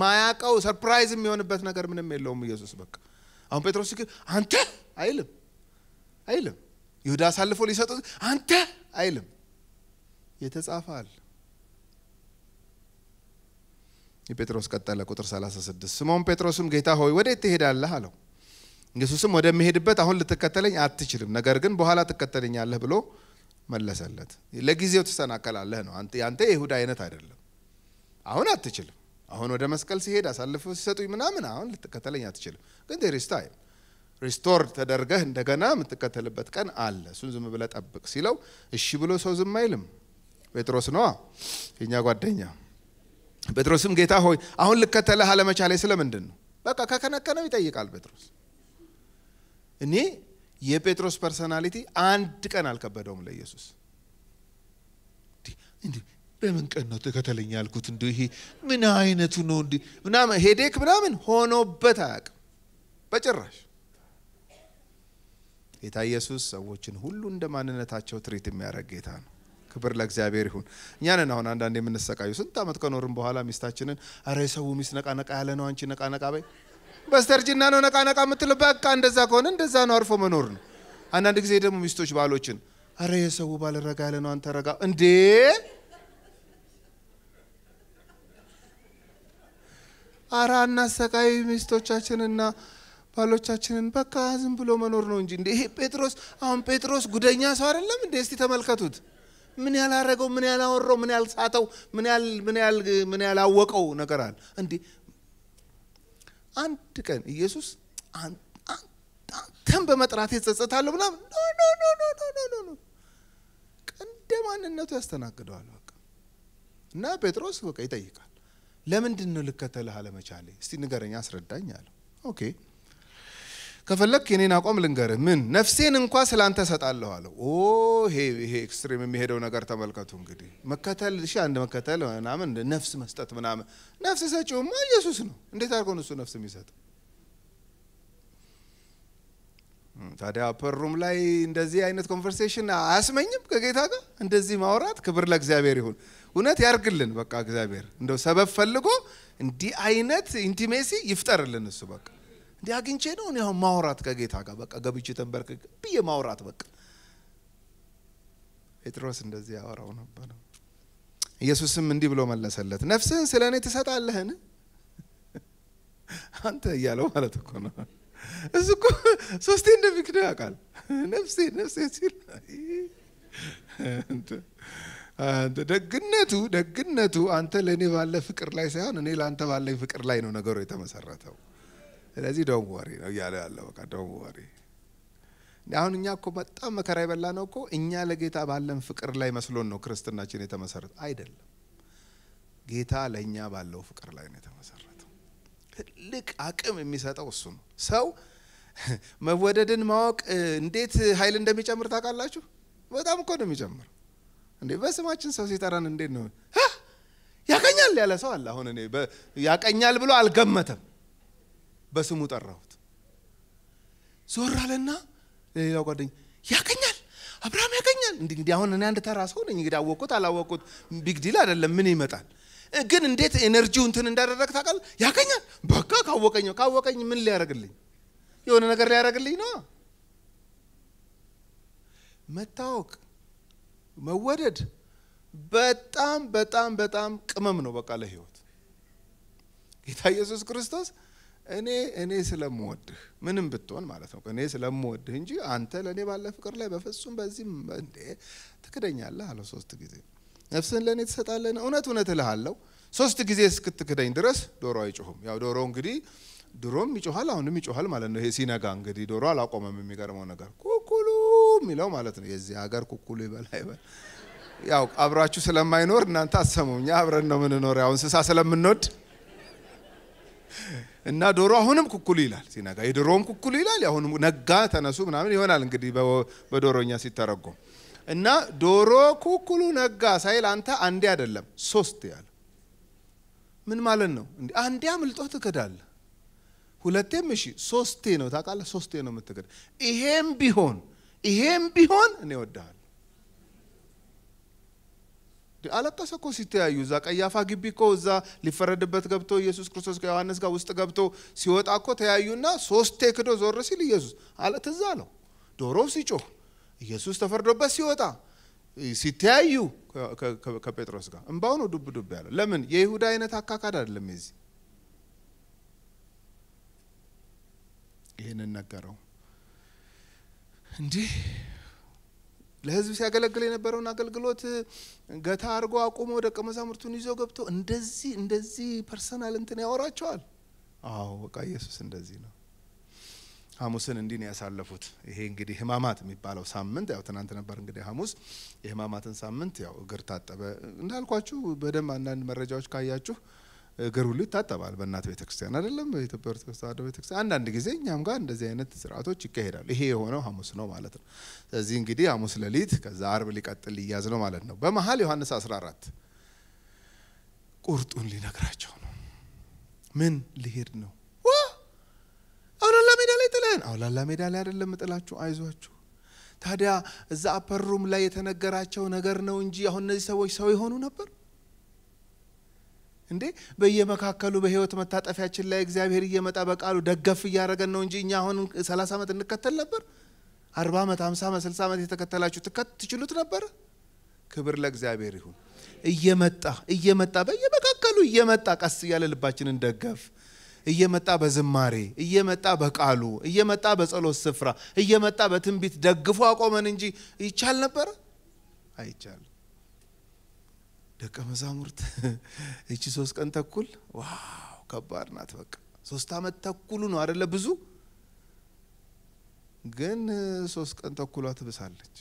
ማያቀው ሰርፕራይዝ የሚሆንበት ነገር ምንም የለውም። ኢየሱስ በቃ አሁን ጴጥሮስ ግን አንተ አይልም አይልም። ይሁዳ አሳልፎ ሊሰጡ አንተ አይልም። የተጻፈ አለ። የጴጥሮስ ቀጠለ ቁጥር 36 ስምዖን ጴጥሮስም ጌታ ሆይ ወዴት ትሄዳለህ አለው። ኢየሱስም ወደሚሄድበት አሁን ልትከተለኝ አትችልም፣ ነገር ግን በኋላ ትከተለኛለህ ብሎ መለሰለት። ለጊዜው ትሰናከላለህ ነው ያንተ የይሁዳ አይነት አይደለም። አሁን አትችልም። አሁን ወደ መስቀል ሲሄድ አሳልፎ ሲሰጡኝ ምናምን አሁን ልትከተለኝ አትችልም። ግን ዴሪስ ሪስቶር ተደርገህ እንደገና የምትከተልበት ቀን አለ። እሱን ዝም ብለህ ጠብቅ ሲለው እሺ ብሎ ሰው ዝም አይልም። ጴጥሮስ ነዋ የኛ ጓደኛ። ጴጥሮስም ጌታ ሆይ አሁን ልከተልህ አለመቻሌ ስለምንድን ነው? በቃ ከከነከነው ይጠይቃል ጴጥሮስ እኔ የጴጥሮስ ፐርሰናሊቲ አንድ ቀን አልከበደውም ለኢየሱስ። በምን ቀን ነው ተከተለኝ ያልኩት? እንዲ ይሄ ምን አይነቱ ነው? እንዲ ምናምን ሄዴክ ምናምን ሆኖበት አያውቅም በጭራሽ። ጌታ ኢየሱስ ሰዎችን ሁሉ እንደ ማንነታቸው ትሪት የሚያደርግ ጌታ ነው። ክብር ለእግዚአብሔር ይሁን። እኛንን አሁን አንዳንድ የምንሰቃዩ ስንት ዓመት ከኖርን በኋላ ሚስታችንን አረ የሰው ሚስት ነቃነቃ ያለ ነው አንቺ ነቃነቃ በይ በስተርጅና ነው ነቃ ነቃ የምትል። በቃ እንደዛ ከሆነ እንደዛ ነው፣ አርፎ መኖር ነው። አንዳንድ ጊዜ ደግሞ ሚስቶች ባሎችን፣ አረ የሰው ባል ረጋ ያለ ነው፣ አንተ ረጋ እንዴ! አረ አናሰቃይ ሚስቶቻችንና ባሎቻችንን በቃ ዝም ብሎ መኖር ነው እንጂ እንዴ! ይሄ ጴጥሮስ አሁን ጴጥሮስ ጉደኛ ሰው አይደለም እንዴ? እስቲ ተመልከቱት። ምን ያላረገው፣ ምን ያላወራው፣ ምን ያልሳተው፣ ምን ያላወቀው ነገር አለ እንዴ? አንድ ቀን ኢየሱስ አንተን በመጥራት የጸጸታለሁ ብላ ኖ ኖ ኖ ኖ ኖ ኖ ኖ ኖ እንደ ማንነቱ ያስተናግደዋል። በቃ እና ጴጥሮስ በቃ ይጠይቃል። ለምንድን ነው ልከተልህ አለመቻሌ? እስቲ ንገረኝ፣ አስረዳኝ አለው። ኦኬ ከፈለክ የኔን አቋም ልንገርህ። ምን ነፍሴን እንኳ ስላንተ ሰጣለሁ አለው። ኦ ይሄ ኤክስትሪም የሚሄደው ነገር ተመልከቱ። እንግዲህ መከተል እሺ፣ አንድ መከተል ምናምን ነፍስ መስጠት ምናምን፣ ነፍስ ሰጪውማ ኢየሱስ ነው። እንዴት አድርጎ እሱ ነፍስ የሚሰጥ? ታዲያ ፐሩም ላይ እንደዚህ አይነት ኮንቨርሴሽን አያስመኝም? ከጌታ ጋር እንደዚህ ማውራት ክብር ለእግዚአብሔር ይሁን። እውነት ያርግልን። በቃ እግዚአብሔር እንደው ሰበብ ፈልጎ እንዲህ አይነት ኢንቲሜሲ ይፍጠርልን እሱ በቃ እንዲህ አግኝቼ ነው እኔ አሁን ማውራት ከጌታ ጋር በቃ ገብቼ ተንበርክክ ብዬ ማውራት በቃ ጴጥሮስ እንደዚህ ያወራው ነበር። ኢየሱስም እንዲህ ብሎ መለሰለት፣ ነፍስህን ስለ እኔ ትሰጣለህን? አንተ እያለው ማለት እኮ ነው። እሱ እኮ ሶስቴ እንደሚክደው ያውቃል። ነፍሴ ነፍሴ ሲል አንተ ደግነቱ ደግነቱ አንተ ለእኔ ባለ ፍቅር ላይ ሳይሆን እኔ ለአንተ ባለኝ ፍቅር ላይ ነው ነገሩ የተመሰረተው። ስለዚህ ዶንት ወሪ ነው እያለው ያለ በቃ ዶንት ወሪ። አሁን እኛ እኮ በጣም መከራ የበላ ነው እኮ እኛ ለጌታ ባለን ፍቅር ላይ መስሎን ነው ክርስትናችን የተመሰረተ አይደለም። ጌታ ለእኛ ባለው ፍቅር ላይ ነው የተመሰረተው። ትልቅ አቅም የሚሰጠው እሱ ነው። ሰው መወደድን ማወቅ እንዴት ኃይል እንደሚጨምር ታውቃላችሁ? በጣም እኮ ነው የሚጨምር። እንዴ በስማችን ሰው ሲጠራን እንዴት ነው ያቀኛል ያለ ሰው አለ። አሁን እኔ ያቀኛል ብሎ አልገመተም። በስሙ ጠራሁት። ዞር አለና ለሌላው ጓደኛ ያገኛል፣ አብርሃም ያገኛል። እንግዲህ አሁን እኔ አንድ ተራ ሰው ነኝ። እንግዲህ አወቁት አላወቁት ቢግ ዲል አይደለም። ምን ይመጣል ግን እንዴት ኤነርጂው እንትን እንዳደረግ ታውቃለህ። ያገኛል በቃ ካወቀኝ ካወቀኝ ምን ሊያደርግልኝ የሆነ ነገር ሊያደርግልኝ ነው። መታወቅ መወደድ በጣም በጣም በጣም ቅመም ነው። በቃ ለህይወት ጌታ ኢየሱስ ክርስቶስ እኔ እኔ ስለምወድህ ምንም ብትሆን ማለት ነው። እኔ ስለምወድህ እንጂ አንተ ለእኔ ባለ ፍቅር ላይ በፍጹም በዚህ እንዴ ትክደኛለህ አለው ሶስት ጊዜ። ነፍስህን ለእኔ ትሰጣለን እውነት እውነት እልሃለሁ ሶስት ጊዜ እስክትክደኝ ድረስ ዶሮ አይጮሁም። ያው ዶሮ እንግዲህ ድሮም ይጮኋል አሁንም ይጮኋል ማለት ነው። ይሄ ሲነጋ እንግዲህ ዶሮ አላቆመም። የሚገርመው ነገር ኩኩሉ የሚለው ማለት ነው። የዚህ ሀገር ኩኩሉ ይበላ ይበል። ያው አብራችሁ ስለማይኖር እናንተ አሰሙኛ አብረን ነው ምንኖር ያው እንስሳ ስለምንወድ እና ዶሮ አሁንም ኩኩሉ ይላል ሲነጋ፣ የድሮውም ኩኩሉ ይላል። አሁን ነጋ፣ ተነሱ ምናምን ይሆናል እንግዲህ በዶሮኛ ሲተረጎም እና ዶሮ ኩኩሉ ነጋ ሳይል አንተ አንዴ አይደለም ሶስት ያለ ምን ማለት ነው? እንዲ አንዴ አምልጦ ትክዳለህ። ሁለቴም እሺ፣ ሶስቴ ነው ታውቃለህ፣ ሶስቴ ነው የምትክድ። ይሄም ቢሆን ይሄም ቢሆን እኔ እወድሃለሁ አለቀሰ እኮ ሲተያዩ እዛ ቀያፋ ግቢ እኮ እዛ ሊፈረድበት ገብቶ ኢየሱስ ክርስቶስ ከዮሐንስ ጋር ውስጥ ገብቶ ሲወጣ እኮ ተያዩና ሶስቴ ክዶ ዞር ሲል ኢየሱስ አለ ትዝ አለው። ዶሮው ሲጮህ ኢየሱስ ተፈርዶበት ሲወጣ ሲተያዩ ከጴጥሮስ ጋር እምባው ነው ዱብ ዱብ ያለው። ለምን የይሁዳ አይነት አካካድ አይደለም የዚህ ይህንን ነገረው እንዲህ ለህዝብ ሲያገለግል የነበረውን አገልግሎት ገታ አድርጎ አቁሞ ደቀ መዛሙርቱን ይዞ ገብቶ እንደዚህ እንደዚህ ፐርሰናል እንትን ያወራቸዋል። አዎ በቃ ኢየሱስ እንደዚህ ነው። ሐሙስን እንዲህ ነው ያሳለፉት። ይሄ እንግዲህ ህማማት የሚባለው ሳምንት ያው ትናንት ነበር እንግዲህ ሐሙስ። የህማማትን ሳምንት ያው እግር ታጠበ እንዳልኳችሁ በደንብ አንዳንድ መረጃዎች ካያችሁ እግር ሁሉ ይታጠባል በእናት ቤተክርስቲያን አይደለም? በኢትዮጵያ ኦርቶዶክስ ተዋህዶ ቤተክርስቲያን አንዳንድ ጊዜ እኛም ጋር እንደዚህ አይነት ስርዓቶች ይካሄዳሉ። ይሄ የሆነው ሐሙስ ነው ማለት ነው። ስለዚህ እንግዲህ ሐሙስ ሌሊት ከዛ አርብ ሊቀጥል ሊያዝ ነው ማለት ነው። በመሀል ዮሐንስ 14 ቁርጡን ሊነግራቸው ነው። ምን ሊሄድ ነው? አውላላ ሜዳ ላይ ጥለን? አውላላ ሜዳ ላይ አይደለም ጥላችሁ፣ አይዟችሁ ታዲያ እዛ አፐሩም ላይ የተነገራቸው ነገር ነው እንጂ አሁን እነዚህ ሰዎች ሰው የሆኑ ነበር እንዴ በየመካከሉ በህይወት መታጠፊያችን ላይ እግዚአብሔር እየመጣ በቃሉ ደገፍ እያደረገን ነው እንጂ እኛ አሁን ሰላሳ ዓመት እንከተል ነበር? አርባ ዓመት ሀምሳ ዓመት ስልሳ ዓመት የተከተላችሁ ትችሉት ነበር? ክብር ለእግዚአብሔር ይሁን። እየመጣ እየመጣ በየመካከሉ እየመጣ ቀስ እያለ ልባችንን ደገፍ እየመጣ በዝማሬ እየመጣ በቃሉ እየመጣ በጸሎት ስፍራ እየመጣ በትንቢት ደግፎ አቆመን እንጂ ይቻል ነበረ አይቻል ደቀ መዛሙርት እቺ ሶስት ቀን ተኩል ዋው ከባድ ናት። በቃ ሶስት አመት ተኩሉ ነው አደለ? ብዙ ግን ሶስት ቀን ተኩሏ ትብሳለች።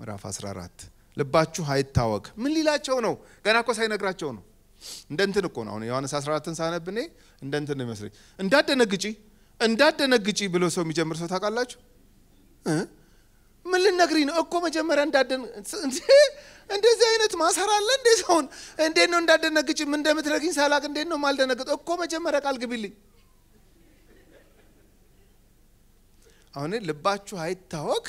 ምዕራፍ 14 ልባችሁ አይታወክ። ምን ሊላቸው ነው? ገና እኮ ሳይነግራቸው ነው። እንደ እንትን እኮ ነው። አሁን ዮሐንስ 14ን ሳነብ እኔ እንደ እንትን ነው ይመስለኝ። እንዳደነግጪ እንዳደነግጪ ብሎ ሰው የሚጀምር ሰው ታውቃላችሁ? ምን ልነግሪ ነው እኮ መጀመሪያ እንዳደን እንደዚህ አይነት ማሰራ አለ እንዴ? ሰውን እንዴት ነው እንዳደነግጭ ምን እንደምትረግኝ ሳላቅ እንዴት ነው ማልደነግጥ? እኮ መጀመሪያ ቃል ግቢልኝ። አሁን ልባችሁ አይታወክ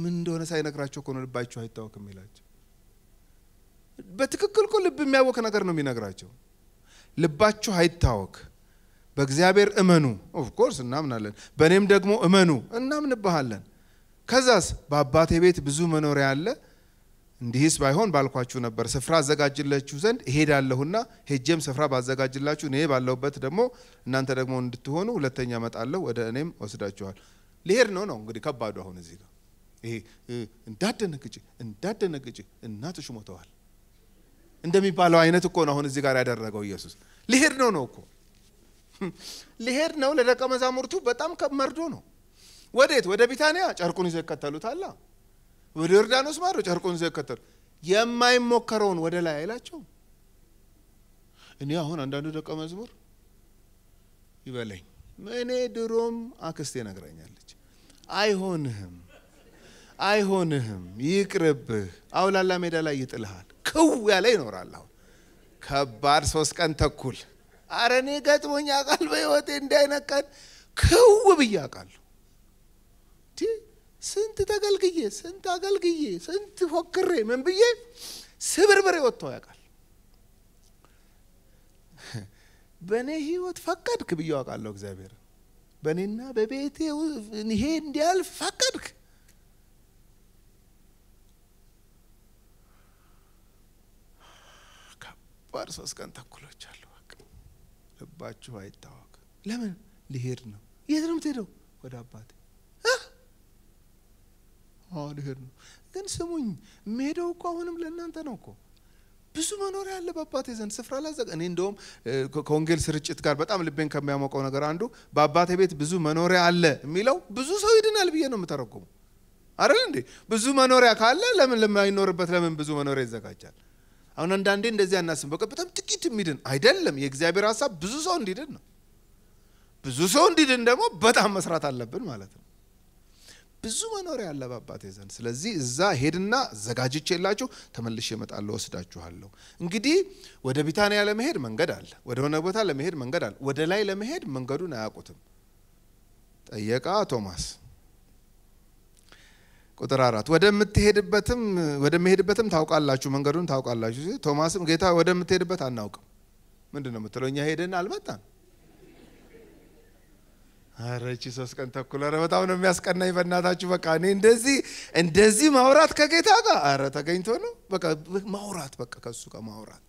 ምን እንደሆነ ሳይነግራቸው ከሆነ ልባችሁ አይታወክ የሚላቸው። በትክክል ኮ ልብ የሚያወክ ነገር ነው የሚነግራቸው። ልባችሁ አይታወክ፣ በእግዚአብሔር እመኑ። ኦፍኮርስ እናምናለን፣ በእኔም ደግሞ እመኑ፣ እናምንብሃለን ከዛስ በአባቴ ቤት ብዙ መኖሪያ አለ፣ እንዲህስ ባይሆን ባልኳችሁ ነበር፣ ስፍራ አዘጋጅላችሁ ዘንድ እሄዳለሁና፣ ሄጄም ስፍራ ባዘጋጅላችሁ እኔ ባለሁበት ደግሞ እናንተ ደግሞ እንድትሆኑ ሁለተኛ እመጣለሁ፣ ወደ እኔም ወስዳችኋል። ሊሄድ ነው ነው እንግዲህ ከባዱ አሁን እዚህ ጋር ይሄ እንዳደነግጭ እንዳደነግጭ እናትሽ ሞተዋል እንደሚባለው አይነት እኮ ነው አሁን እዚህ ጋር ያደረገው ኢየሱስ። ሊሄድ ነው ነው እኮ ሊሄድ ነው። ለደቀ መዛሙርቱ በጣም መርዶ ነው። ወዴት? ወደ ቢታንያ ጨርቁን ይዘው አለ ወደ ዮርዳኖስ ማዶ ጨርቁን ይዘው ይከተሉ። የማይሞከረውን ወደ ላይ አይላቸውም። እኔ አሁን አንዳንዱ ደቀ መዝሙር ይበለኝ፣ እኔ ድሮም አክስቴ ነግረኛለች አይሆንህም፣ አይሆንህም፣ ይቅርብህ፣ አውላላ ሜዳ ላይ ይጥልሃል፣ ክው ያለ ይኖራል። አሁን ከባድ ሶስት ቀን ተኩል አረ እኔ ገጥሞኝ አውቃል። በህይወቴ እንዳይነቀን ክው ብዬ አውቃለሁ። ስንት ተገልግዬ ስንት አገልግዬ ስንት ፎክሬ ምን ብዬ ስብርብሬ ወጥቶ ያውቃል። በእኔ ህይወት ፈቀድክ ብዬ አውቃለሁ። እግዚአብሔር በእኔና በቤቴ ይሄ እንዲያልፍ ፈቀድክ። ከባድ ሶስት ቀን ተኩሎች አሉ። ልባችሁ አይታወቅ። ለምን ሊሄድ ነው? የት ነው የምትሄደው? ወደ አባቴ ልሄድ ነው። ግን ስሙኝ፣ ሜዳው እኮ አሁንም ለእናንተ ነው እኮ ብዙ መኖሪያ አለ በአባቴ ዘንድ ስፍራ ላዘጋ። እኔ እንደውም ከወንጌል ስርጭት ጋር በጣም ልቤን ከሚያሞቀው ነገር አንዱ በአባቴ ቤት ብዙ መኖሪያ አለ የሚለው ብዙ ሰው ይድናል ብዬ ነው የምተረጉሙ። አይደል እንዴ? ብዙ መኖሪያ ካለ ለምን ለማይኖርበት ለምን ብዙ መኖሪያ ይዘጋጃል? አሁን አንዳንዴ እንደዚህ አናስብ። በቃ በጣም ጥቂት የሚድን አይደለም። የእግዚአብሔር ሀሳብ ብዙ ሰው እንዲድን ነው። ብዙ ሰው እንዲድን ደግሞ በጣም መስራት አለብን ማለት ነው። ብዙ መኖሪያ አለ በአባቴ ዘንድ። ስለዚህ እዛ ሄድና ዘጋጅቼ የላችሁ ተመልሼ እመጣለሁ ወስዳችኋለሁ። እንግዲህ ወደ ቢታንያ ለመሄድ መንገድ አለ፣ ወደ ሆነ ቦታ ለመሄድ መንገድ አለ። ወደ ላይ ለመሄድ መንገዱን አያውቁትም። ጠየቃ ቶማስ ቁጥር አራት ወደምትሄድበትም ወደምሄድበትም ታውቃላችሁ መንገዱን ታውቃላችሁ። ቶማስም ጌታ ወደምትሄድበት አናውቅም። ምንድን ነው የምትለው? እኛ ሄደን አልመጣን ኧረ ሶስት ቀን ተኩል ኧረ በጣም ነው የሚያስቀናኝ። በእናታችሁ በቃ እኔ እንደዚህ እንደዚህ ማውራት ከጌታ ጋር አረ ተገኝቶ ነው በቃ ማውራት በቃ ከሱ ጋር ማውራት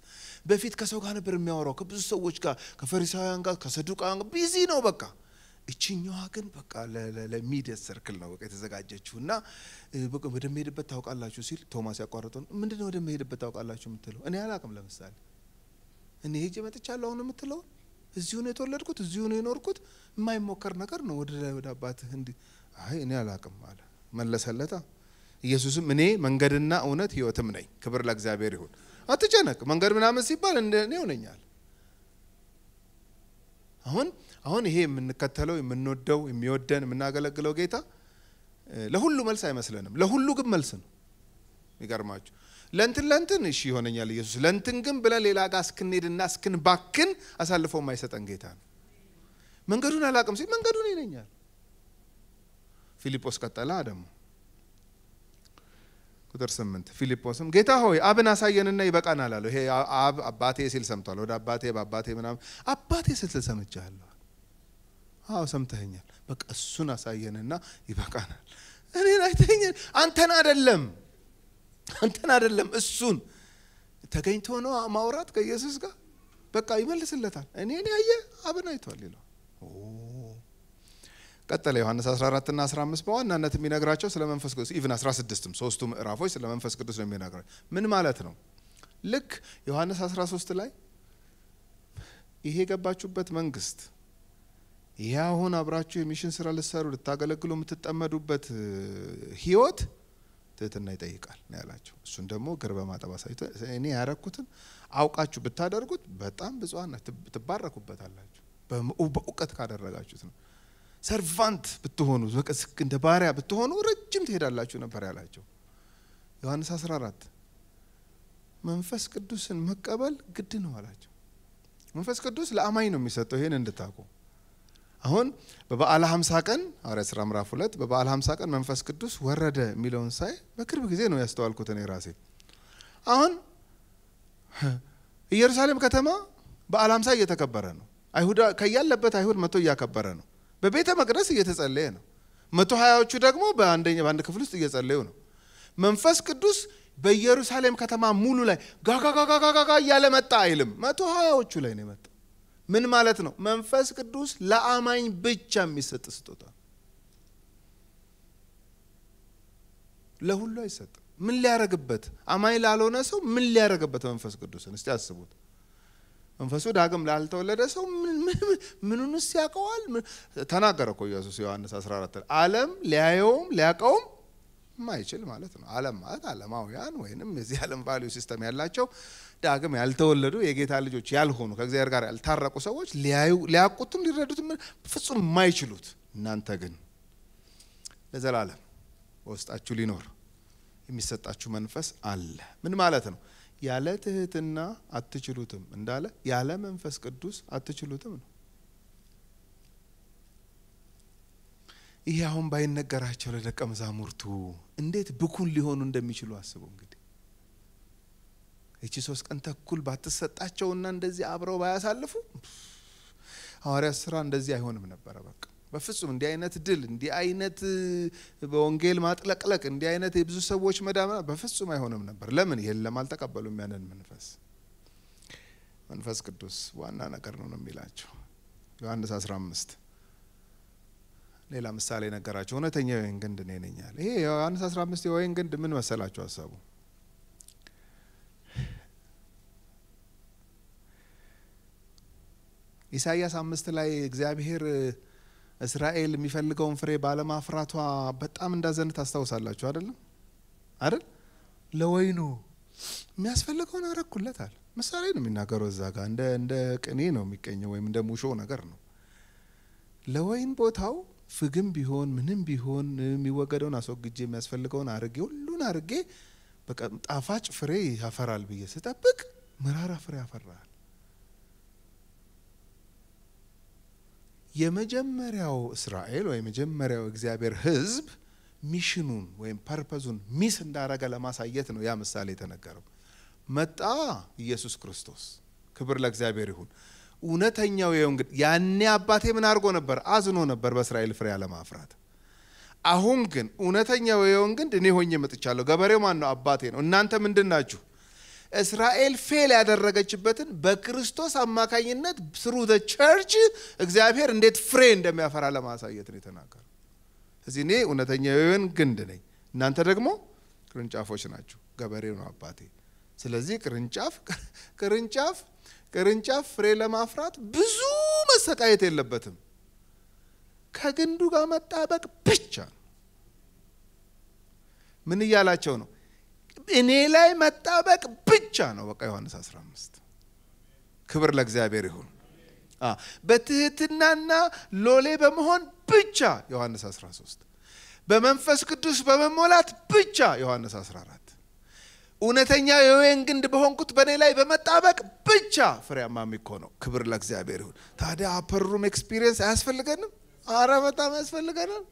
በፊት ከሰው ጋር ነበር የሚያወራው ከብዙ ሰዎች ጋር ከፈሪሳውያን ጋር ከሰዱቃን ጋር ቢዚ ነው በቃ። እችኛዋ ግን በቃ ለሚደስ ሰርክል ነው በቃ የተዘጋጀችው እና ወደሚሄድበት ታውቃላችሁ ሲል ቶማስ ያቋረጠ ምንድን ነው ወደሚሄድበት ታውቃላችሁ የምትለው እኔ አላቅም። ለምሳሌ እኔ ሄጄ መጥቻለሁ አሁን የምትለውን እዚሁ ነው የተወለድኩት፣ እዚሁ ነው የኖርኩት፣ የማይሞከር ነገር ነው። ወደ ላይ ወደ አባትህ እንዲ አይ እኔ አላቅም አለ መለሰለታ። ኢየሱስም እኔ መንገድና እውነት ህይወትም ነኝ፣ ክብር ለእግዚአብሔር ይሁን። አትጨነቅ፣ መንገድ ምናምን ሲባል እንደ እኔ ሆነኛል። አሁን አሁን ይሄ የምንከተለው የምንወደው የሚወደን የምናገለግለው ጌታ ለሁሉ መልስ አይመስለንም። ለሁሉ ግን መልስ ነው። ይገርማችሁ ለንትን ለንትን እሺ ይሆነኛል ኢየሱስ፣ ለንትን ግን ብለን ሌላ ጋር እስክንሄድና እስክንባክን አሳልፎ የማይሰጠን ጌታ ነው። መንገዱን አላቅም ሲል መንገዱን ይለኛል። ፊልጶስ ቀጠላ ደግሞ ቁጥር ስምንት ፊልጶስም ጌታ ሆይ አብን አሳየንና ይበቃናል አለው። ይሄ አብ አባቴ ሲል ሰምቷል። ወደ አባቴ በአባቴ ምናም አባቴ ስል ሰምቻለሁ። አዎ ሰምተኛል በቃ እሱን አሳየንና ይበቃናል። እኔን አይተኛል አንተን አደለም አንተን አይደለም እሱን ተገኝቶ ነው ማውራት ከኢየሱስ ጋር በቃ ይመልስለታል። እኔን ያየ አብን አይቷል ይለው ቀጠለ ዮሐንስ 14 እና 15 በዋናነት የሚነግራቸው ስለ መንፈስ ቅዱስ ኢቭን 16ም ሶስቱ ምዕራፎች ስለ መንፈስ ቅዱስ ነው የሚነግራቸው። ምን ማለት ነው? ልክ ዮሐንስ 13 ላይ ይሄ የገባችሁበት መንግስት ይሄ አሁን አብራችሁ የሚሽን ስራ ልትሰሩ ልታገለግሉ የምትጠመዱበት ህይወት ትህትና ይጠይቃል ነው ያላቸው። እሱን ደግሞ እግር በማጠብ አሳይቶ እኔ ያረኩትን አውቃችሁ ብታደርጉት በጣም ብፁዓን ትባረኩበታላችሁ። በእውቀት ካደረጋችሁት ነው። ሰርቫንት ብትሆኑ በቃ እንደ ባሪያ ብትሆኑ ረጅም ትሄዳላችሁ ነበር ያላቸው። ዮሐንስ 14 መንፈስ ቅዱስን መቀበል ግድ ነው አላቸው። መንፈስ ቅዱስ ለአማኝ ነው የሚሰጠው። ይህን እንድታውቁ አሁን በበዓለ 50 ቀን ሐዋርያት ስራ ምዕራፍ ሁለት በበዓለ 50 ቀን መንፈስ ቅዱስ ወረደ የሚለውን ሳይ በቅርብ ጊዜ ነው ያስተዋልኩት እኔ ራሴ። አሁን ኢየሩሳሌም ከተማ በዓለ 50 እየተከበረ ነው። አይሁዳ ከያለበት አይሁድ መቶ እያከበረ ነው። በቤተ መቅደስ እየተጸለየ ነው። መቶ ሀያዎቹ ደግሞ በአንደኛ በአንድ ክፍል ውስጥ እየጸለዩ ነው። መንፈስ ቅዱስ በኢየሩሳሌም ከተማ ሙሉ ላይ ጋጋጋጋጋጋ እያለ መጣ አይልም። መቶ ሀያዎቹ ላይ ነው የመጣ ምን ማለት ነው? መንፈስ ቅዱስ ለአማኝ ብቻ የሚሰጥ ስጦታ፣ ለሁሉ አይሰጥም። ምን ሊያረግበት አማኝ ላልሆነ ሰው ምን ሊያረግበት መንፈስ ቅዱስን እስቲ አስቡት። መንፈሱ ዳግም ላልተወለደ ሰው ምንንስ ያውቀዋል? ተናገረ እኮ ኢየሱስ ዮሐንስ 14 ዓለም ሊያየውም ሊያውቀውም ማይችል ማለት ነው። ዓለም ማለት ዓለማውያን ወይንም የዚህ ዓለም ቫሊዩ ሲስተም ያላቸው ዳግም ያልተወለዱ የጌታ ልጆች ያልሆኑ ከእግዚአብሔር ጋር ያልታረቁ ሰዎች ሊያውቁትም ሊረዱትም ፍጹም የማይችሉት እናንተ ግን ለዘላለም በውስጣችሁ ሊኖር የሚሰጣችሁ መንፈስ አለ። ምን ማለት ነው? ያለ ትህትና አትችሉትም እንዳለ ያለ መንፈስ ቅዱስ አትችሉትም ነው። ይሄ አሁን ባይነገራቸው ለደቀ መዛሙርቱ እንዴት ብኩን ሊሆኑ እንደሚችሉ አስቡ እንግዲህ እቺ ሶስት ቀን ተኩል ባትሰጣቸውና እንደዚህ አብረው ባያሳልፉ ሐዋርያ ስራ እንደዚህ አይሆንም ነበረ። በቃ በፍጹም እንዲህ አይነት ድል፣ እንዲህ አይነት በወንጌል ማጥለቅለቅ፣ እንዲህ አይነት የብዙ ሰዎች መዳመ በፍጹም አይሆንም ነበር። ለምን? የለም አልተቀበሉም ያንን መንፈስ። መንፈስ ቅዱስ ዋና ነገር ነው ነው የሚላቸው ዮሐንስ 15 ሌላ ምሳሌ ነገራቸው። እውነተኛ የወይን ግንድ እኔ ነኝ አለ። ይሄ ዮሐንስ 15 የወይን ግንድ ምን መሰላችሁ ሀሳቡ? ኢሳይያስ አምስት ላይ እግዚአብሔር እስራኤል የሚፈልገውን ፍሬ ባለማፍራቷ በጣም እንዳዘን ታስታውሳላችሁ አይደለም አይደል? ለወይኑ የሚያስፈልገውን አረኩለታል። ምሳሌ ነው የሚናገረው እዛ ጋር እንደ እንደ ቅኔ ነው የሚገኘው ወይም እንደ ሙሾ ነገር ነው። ለወይን ቦታው ፍግም ቢሆን ምንም ቢሆን የሚወገደውን አስወግጄ የሚያስፈልገውን አርጌ ሁሉን አርጌ ጣፋጭ ፍሬ ያፈራል ብዬ ስጠብቅ መራራ ፍሬ ያፈራል። የመጀመሪያው እስራኤል ወይ የመጀመሪያው እግዚአብሔር ህዝብ ሚሽኑን ወይም ፐርፐዙን ሚስ እንዳረገ ለማሳየት ነው ያ ምሳሌ የተነገረው። መጣ ኢየሱስ ክርስቶስ፣ ክብር ለእግዚአብሔር ይሁን። እውነተኛው ይኸው እንግዲህ ያኔ አባቴ ምን አድርጎ ነበር? አዝኖ ነበር በእስራኤል ፍሬ አለማፍራት። አሁን ግን እውነተኛው ይኸው እንግዲህ እኔ ሆኜ መጥቻለሁ። ገበሬው ማን ነው? አባቴ ነው። እናንተ ምንድን ናችሁ? እስራኤል ፌል ያደረገችበትን በክርስቶስ አማካኝነት ስሩ ዘ ቸርች እግዚአብሔር እንዴት ፍሬ እንደሚያፈራ ለማሳየት ነው የተናገረው። እዚህ እኔ እውነተኛ የወይን ግንድ ነኝ፣ እናንተ ደግሞ ቅርንጫፎች ናችሁ። ገበሬው ነው አባቴ። ስለዚህ ቅርንጫፍ ቅርንጫፍ ቅርንጫፍ ፍሬ ለማፍራት ብዙ መሰቃየት የለበትም። ከግንዱ ጋር መጣበቅ ብቻ ነው። ምን እያላቸው ነው? እኔ ላይ መጣበቅ ብቻ ነው። በቃ ዮሐንስ 15 ክብር ለእግዚአብሔር ይሁን። በትህትናና ሎሌ በመሆን ብቻ ዮሐንስ 13 በመንፈስ ቅዱስ በመሞላት ብቻ ዮሐንስ 14 እውነተኛ የወይን ግንድ በሆንኩት በእኔ ላይ በመጣበቅ ብቻ ፍሬያማ ሚኮ ነው። ክብር ለእግዚአብሔር ይሁን። ታዲያ አፐር ሩም ኤክስፒሪየንስ አያስፈልገንም? አረ በጣም ያስፈልገናል።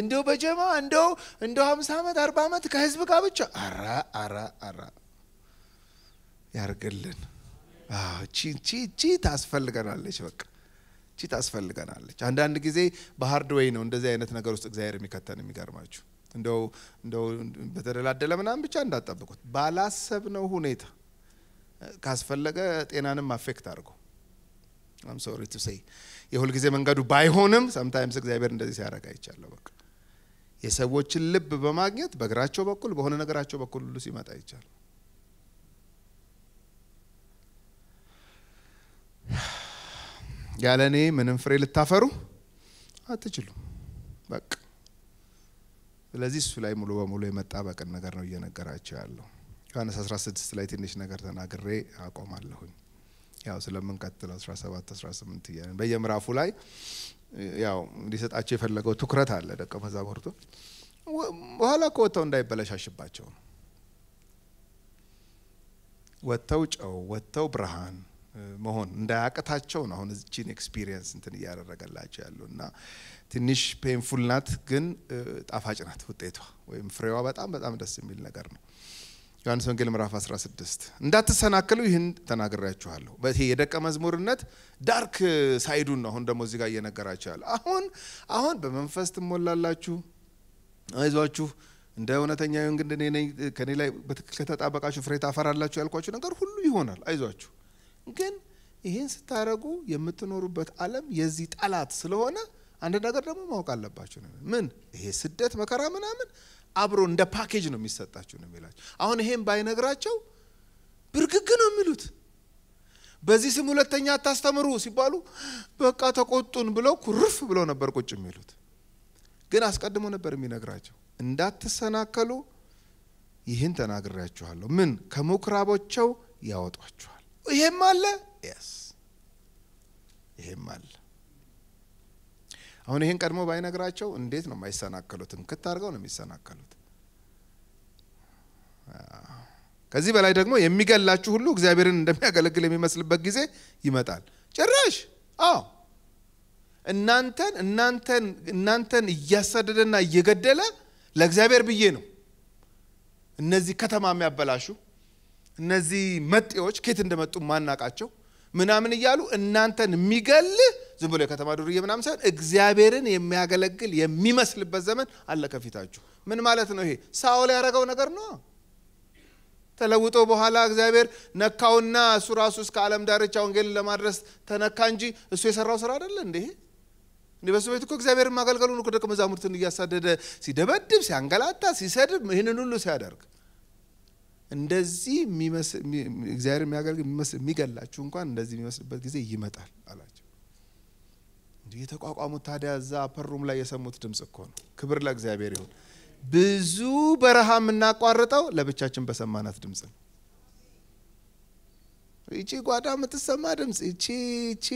እንደው በጀማ እንደው እንደው 50 ዓመት አርባ ዓመት ከህዝብ ጋር ብቻ አራ አራ አራ ያርግልን። ቺ ታስፈልገናለች፣ በቃ ቺ ታስፈልገናለች። አንዳንድ ጊዜ በሀርድ ዌይ ነው እንደዚህ አይነት ነገር ውስጥ እግዚአብሔር የሚከተን የሚገርማችሁ። እንደው እንደው በተደላደለ ምናምን ብቻ እንዳጠብቁት ባላሰብነው ሁኔታ ካስፈለገ ጤናንም አፌክት አድርጎ አም ሶሪ ቱ ሴይ የሁልጊዜ መንገዱ ባይሆንም ሰምታይምስ እግዚአብሔር እንደዚህ ሲያደርግ አይቻለሁ በቃ የሰዎችን ልብ በማግኘት በእግራቸው በኩል በሆነ ነገራቸው በኩል ሁሉ ሲመጣ ይቻል። ያለ እኔ ምንም ፍሬ ልታፈሩ አትችሉም። በቅ ስለዚህ እሱ ላይ ሙሉ በሙሉ የመጣ በቅን ነገር ነው እየነገራቸው ያለው። ዮሐንስ 16 ላይ ትንሽ ነገር ተናግሬ አቆማለሁኝ። ያው ስለምንቀጥለው 17 18 እያለን በየምዕራፉ ላይ ያው እንዲሰጣቸው የፈለገው ትኩረት አለ ደቀ መዛሙርቱ በኋላ እኮ ወጥተው እንዳይበለሻሽባቸው ነው። ወጥተው ጨው ወጥተው ብርሃን መሆን እንዳያቅታቸው ነው። አሁን እዚችን ኤክስፒሪየንስ እንትን እያደረገላቸው ያሉ እና ትንሽ ፔንፉል ናት፣ ግን ጣፋጭ ናት ውጤቷ ወይም ፍሬዋ በጣም በጣም ደስ የሚል ነገር ነው። ዮሐንስ ወንጌል ምዕራፍ 16 እንዳትሰናከሉ ይህን ተናግሬያችኋለሁ። በዚህ የደቀ መዝሙርነት ዳርክ ሳይዱን ነው። አሁን ደግሞ እዚህ ጋር እየነገራችኋል። አሁን አሁን በመንፈስ ትሞላላችሁ፣ አይዟችሁ እንደ እውነተኛ ግን እኔ ነኝ ከኔ ላይ በትክክል ከተጣበቃችሁ ፍሬ ታፈራላችሁ ያልኳችሁ ነገር ሁሉ ይሆናል። አይዟችሁ። ግን ይህን ስታረጉ የምትኖሩበት ዓለም የዚህ ጠላት ስለሆነ አንድ ነገር ደግሞ ማወቅ አለባችሁ። ምን ይሄ ስደት መከራ ምናምን አብሮ እንደ ፓኬጅ ነው የሚሰጣችሁ ነው የሚላቸው። አሁን ይሄም ባይነግራቸው ብርግግ ነው የሚሉት። በዚህ ስም ሁለተኛ አታስተምሩ ሲባሉ በቃ ተቆጡን ብለው ኩርፍ ብለው ነበር ቁጭ የሚሉት። ግን አስቀድሞ ነበር የሚነግራቸው እንዳትሰናከሉ ይህን ተናግሬያችኋለሁ። ምን ከምኩራቦቸው ያወጧችኋል። ይሄም አለ ስ ይሄም አለ አሁን ይህን ቀድሞ ባይነግራቸው እንዴት ነው የማይሰናከሉት? እንክት አድርገው ነው የሚሰናከሉት። ከዚህ በላይ ደግሞ የሚገላችሁ ሁሉ እግዚአብሔርን እንደሚያገለግል የሚመስልበት ጊዜ ይመጣል። ጭራሽ አዎ እናንተን እናንተን እናንተን እያሳደደና እየገደለ ለእግዚአብሔር ብዬ ነው እነዚህ ከተማ የሚያበላሹ እነዚህ መጤዎች ኬት እንደመጡ ማናቃቸው ምናምን እያሉ እናንተን የሚገል ዝም ብሎ የከተማ ዱርዬ ምናምን ሳይሆን እግዚአብሔርን የሚያገለግል የሚመስልበት ዘመን አለ ከፊታችሁ። ምን ማለት ነው? ይሄ ሳኦል ያደረገው ነገር ነው። ተለውጦ በኋላ እግዚአብሔር ነካውና እሱ ራሱ እስከ ዓለም ዳርቻ ወንጌልን ለማድረስ ተነካ እንጂ እሱ የሰራው ስራ አይደለ እንዴ? እንዲህ በሱ ቤት እኮ እግዚአብሔርን ማገልገሉን እኮ ደቀ መዛሙርትን እያሳደደ ሲደበድብ፣ ሲያንገላታ፣ ሲሰድብ ይህንን ሁሉ ሲያደርግ እንደዚህ እግዚአብሔር የሚያገልግ የሚገላችሁ እንኳን እንደዚህ የሚመስልበት ጊዜ ይመጣል አላቸው። እንዲህ የተቋቋሙት ታዲያ እዛ አፐሩም ላይ የሰሙት ድምፅ እኮ ነው። ክብር ለእግዚአብሔር ይሁን። ብዙ በረሃ የምናቋርጠው ለብቻችን በሰማናት ድምጽ ነው። ይቺ ጓዳ የምትሰማ ድምጽ ይቺ ይቺ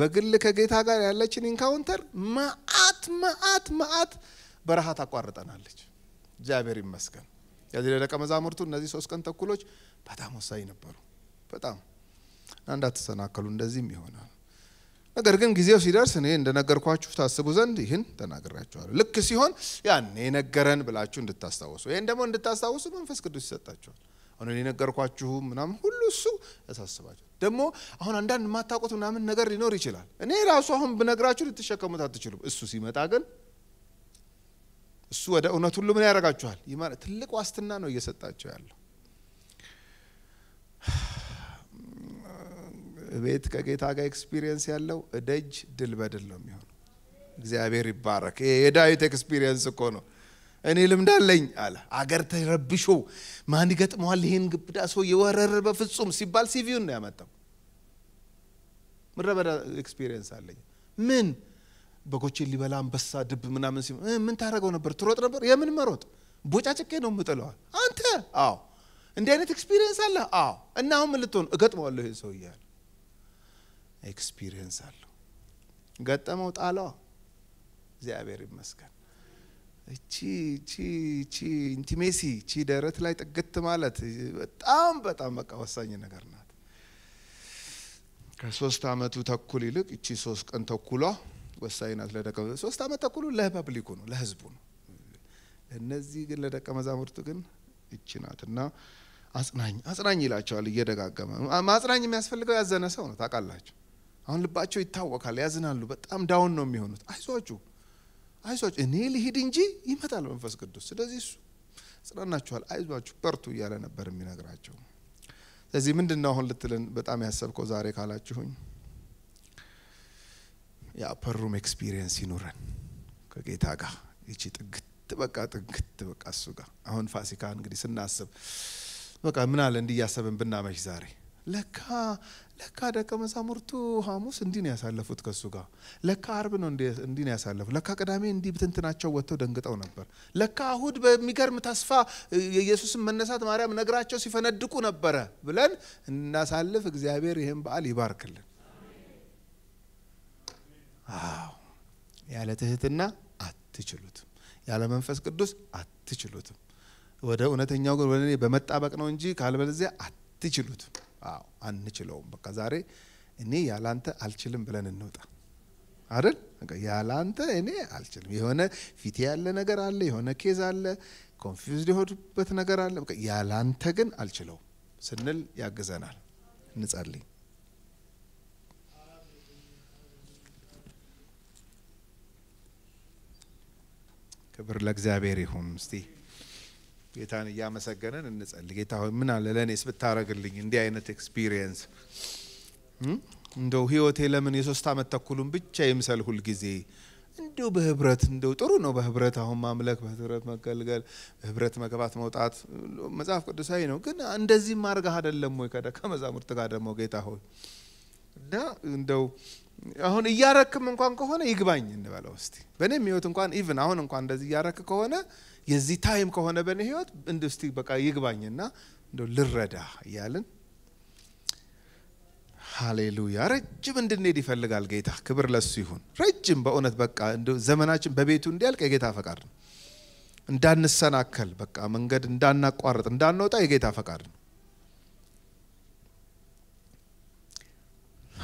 በግል ከጌታ ጋር ያለችን ኢንካውንተር መአት መአት መአት በረሃ ታቋርጠናለች። እግዚአብሔር ይመስገን። የዚህ ደቀ መዛሙርቱ እነዚህ ሶስት ቀን ተኩሎች በጣም ወሳኝ ነበሩ። በጣም እንዳትሰናከሉ፣ እንደዚህም ይሆናል። ነገር ግን ጊዜው ሲደርስ እኔ እንደነገርኳችሁ ታስቡ ዘንድ ይህን ተናግራችኋለሁ። ልክ ሲሆን ያኔ ነገረን ብላችሁ እንድታስታውሱ፣ ይህን ደግሞ እንድታስታውሱ መንፈስ ቅዱስ ይሰጣችኋል። አሁን የነገርኳችሁ ምናምን ሁሉ እሱ ያሳስባችሁ። ደግሞ አሁን አንዳንድ የማታውቁት ምናምን ነገር ሊኖር ይችላል። እኔ ራሱ አሁን ብነግራችሁ ልትሸከሙት አትችሉም። እሱ ሲመጣ ግን እሱ ወደ እውነት ሁሉ ምን ያደርጋችኋል? ትልቅ ዋስትና ነው እየሰጣቸው ያለው። ቤት ከጌታ ጋር ኤክስፒሪየንስ ያለው እደጅ ድል በድል ነው የሚሆነው። እግዚአብሔር ይባረክ። የዳዊት ኤክስፒሪየንስ እኮ ነው። እኔ ልምድ አለኝ አለ። አገር ተረብሾ ማን ይገጥመዋል ይህን ግብዳ ሰው የወረረ በፍጹም ሲባል ሲቪውን ነው ያመጣው። ምድረ በዳ ኤክስፒሪየንስ አለኝ ምን በጎቼ ሊበላ አንበሳ ድብ ምናምን ሲ ምን ታደረገው ነበር? ትሮጥ ነበር? የምን መሮጥ? ቦጫጭቄ ነው የምጥለዋል። አንተ አዎ፣ እንዲህ አይነት ኤክስፒሪየንስ አለ? አዎ። እና አሁን ምልትሆን እገጥመዋለሁ ይህን ሰው እያለ ኤክስፒሪየንስ አለሁ ገጠመው፣ ጣለዋ። እግዚአብሔር ይመስገን። እቺ እቺ እቺ ኢንቲሜሲ እቺ ደረት ላይ ጥግት ማለት በጣም በጣም በቃ ወሳኝ ነገር ናት። ከሶስት አመቱ ተኩል ይልቅ እቺ ሶስት ቀን ተኩሏ ወሳኝ ናት ለደቀ ሶስት ዓመት ተኩሉ ለፐብሊኩ ነው ለህዝቡ ነው። እነዚህ ግን ለደቀ መዛሙርቱ ግን እቺ ናት እና አጽናኝ አጽናኝ ይላቸዋል እየደጋገመ። አጽናኝ የሚያስፈልገው ያዘነ ሰው ነው ታውቃላችሁ። አሁን ልባቸው ይታወቃል ያዝናሉ። በጣም ዳውን ነው የሚሆኑት። አይዟችሁ አይዟችሁ፣ እኔ ልሂድ እንጂ ይመጣል መንፈስ ቅዱስ። ስለዚህ እሱ ጽናናችኋል አይዟችሁ፣ በርቱ እያለ ነበር የሚነግራቸው። ስለዚህ ምንድን ነው አሁን ልትልን በጣም ያሰብከው ዛሬ ካላችሁኝ የአፐሩም ኤክስፒሪየንስ ይኑረን ከጌታ ጋር ይቺ ጥግት በቃ ጥግት በቃ እሱ ጋር አሁን ፋሲካ እንግዲህ ስናስብ በቃ ምን አለ እንዲህ እያሰብን ብናመሽ ዛሬ ለካ ለካ ደቀ መዛሙርቱ ሐሙስ እንዲህ ነው ያሳለፉት ከእሱ ጋር። ለካ አርብ ነው እንዲህ ነው ያሳለፉ። ለካ ቅዳሜ እንዲህ ብትንትናቸው ወጥተው ደንግጠው ነበር። ለካ እሁድ በሚገርም ተስፋ የኢየሱስን መነሳት ማርያም ነግራቸው ሲፈነድቁ ነበረ ብለን እናሳልፍ። እግዚአብሔር ይህን በዓል ይባርክልን። አዎ ያለ ትህትና አትችሉትም፣ ያለ መንፈስ ቅዱስ አትችሉትም። ወደ እውነተኛው ግን ወደ እኔ በመጣበቅ ነው እንጂ ካልበለዚያ አትችሉትም። አዎ አንችለውም። በቃ ዛሬ እኔ ያላንተ አልችልም ብለን እንውጣ አይደል? ያላንተ እኔ አልችልም። የሆነ ፊቴ ያለ ነገር አለ፣ የሆነ ኬዝ አለ፣ ኮንፊውዝድ የሆኑበት ነገር አለ። በቃ ያላንተ ግን አልችለውም ስንል ያግዘናል። እንጸልይ። ክብር ለእግዚአብሔር ይሁን። እስቲ ጌታን እያመሰገንን እንጸል። ጌታ ሆይ ምን አለ ለእኔስ ብታረግልኝ እንዲህ አይነት ኤክስፒሪየንስ እንደው ህይወቴ ለምን የሶስት አመት ተኩሉን ብቻ ይምሰል ሁልጊዜ እንዲሁ በህብረት እንደው ጥሩ ነው። በህብረት አሁን ማምለክ፣ በህብረት መገልገል፣ በህብረት መግባት መውጣት መጽሐፍ ቅዱሳዊ ነው። ግን እንደዚህ ማድረግ አይደለም ወይ ከደቀ መዛሙርት ጋር ደግሞ ጌታ ሆይ እና እንደው አሁን እያረክም እንኳን ከሆነ ይግባኝ እንበለው እስቲ። በእኔም ህይወት እንኳን ኢቭን አሁን እንኳን እንደዚህ እያረክ ከሆነ የዚህ ታይም ከሆነ በእኔ ህይወት እንደ እስቲ በቃ ይግባኝና እንደ ልረዳ እያልን ሀሌሉያ ረጅም እንድንሄድ ይፈልጋል ጌታ። ክብር ለሱ ይሁን። ረጅም በእውነት በቃ ዘመናችን በቤቱ እንዲያልቅ የጌታ ፈቃድ ነው። እንዳንሰናከል በቃ መንገድ እንዳናቋርጥ እንዳንወጣ የጌታ ፈቃድ ነው።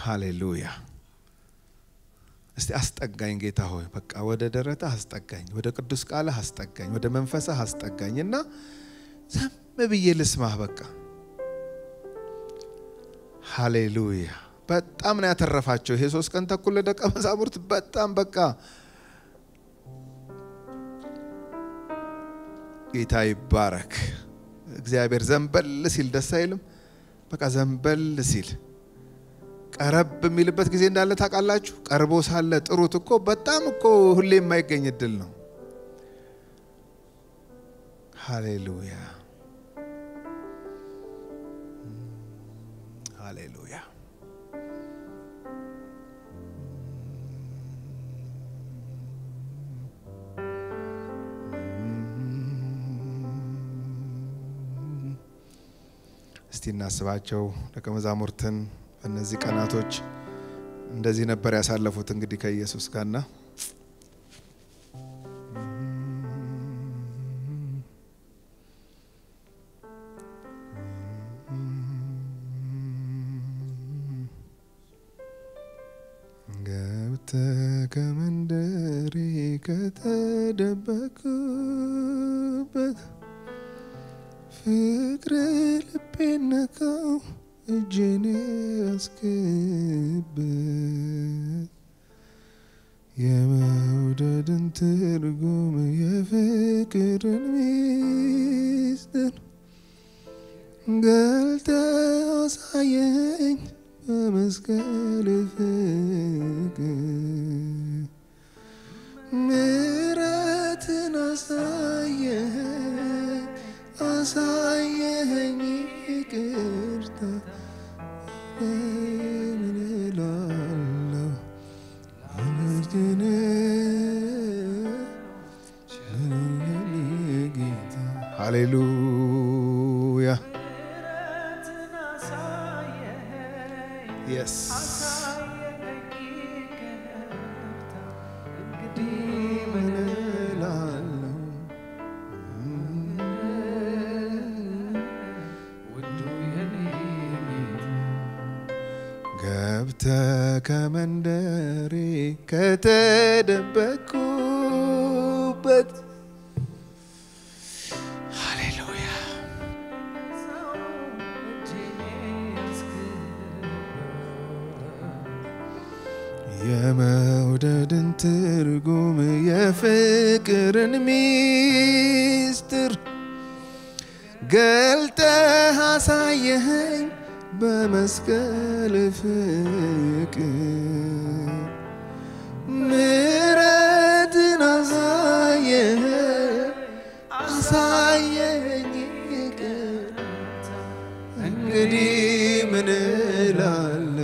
ሀሌሉያ እስቲ አስጠጋኝ ጌታ ሆይ፣ በቃ ወደ ደረታ አስጠጋኝ፣ ወደ ቅዱስ ቃልህ አስጠጋኝ፣ ወደ መንፈስህ አስጠጋኝ እና ዝም ብዬ ልስማህ በቃ። ሃሌሉያ። በጣም ነው ያተረፋቸው። ይሄ ሶስት ቀን ተኩል ለደቀ መዛሙርት በጣም በቃ ጌታ ይባረክ። እግዚአብሔር ዘንበል ሲል ደስ አይልም? በቃ ዘንበል ሲል ቀረብ የሚልበት ጊዜ እንዳለ ታውቃላችሁ። ቀርቦ ሳለ ጥሩት እኮ በጣም እኮ ሁሌ የማይገኝ እድል ነው። ሃሌሉያ ሃሌሉያ። እስቲ እናስባቸው ደቀ መዛሙርትን እነዚህ ቀናቶች እንደዚህ ነበር ያሳለፉት እንግዲህ ከኢየሱስ ጋርና ገብተ ከመንደሬ ከተደበኩበት ፍቅር ልቤ እጄን ያስገበት የመውደድን ትርጉም የፍቅርን ሚስጥር ገልጠ አሳየኝ በመስቀል ፍቅር ምረትን አሳየኝ አሳየኝ ይቅርታ Hallelujah. ከመንደሬ ከተደበቅኩበት ሃሌሉያ የመውደድን ትርጉም የፍቅርን ሚስጥር ገልጠህ አሳየኸኝ በመስቀል ፍቅር ምሕረትን አሳየህ አሳየኝ ቅር እንግዲህ ምን እላለሁ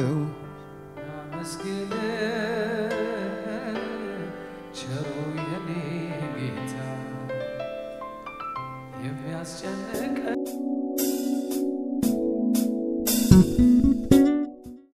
Mm-hmm.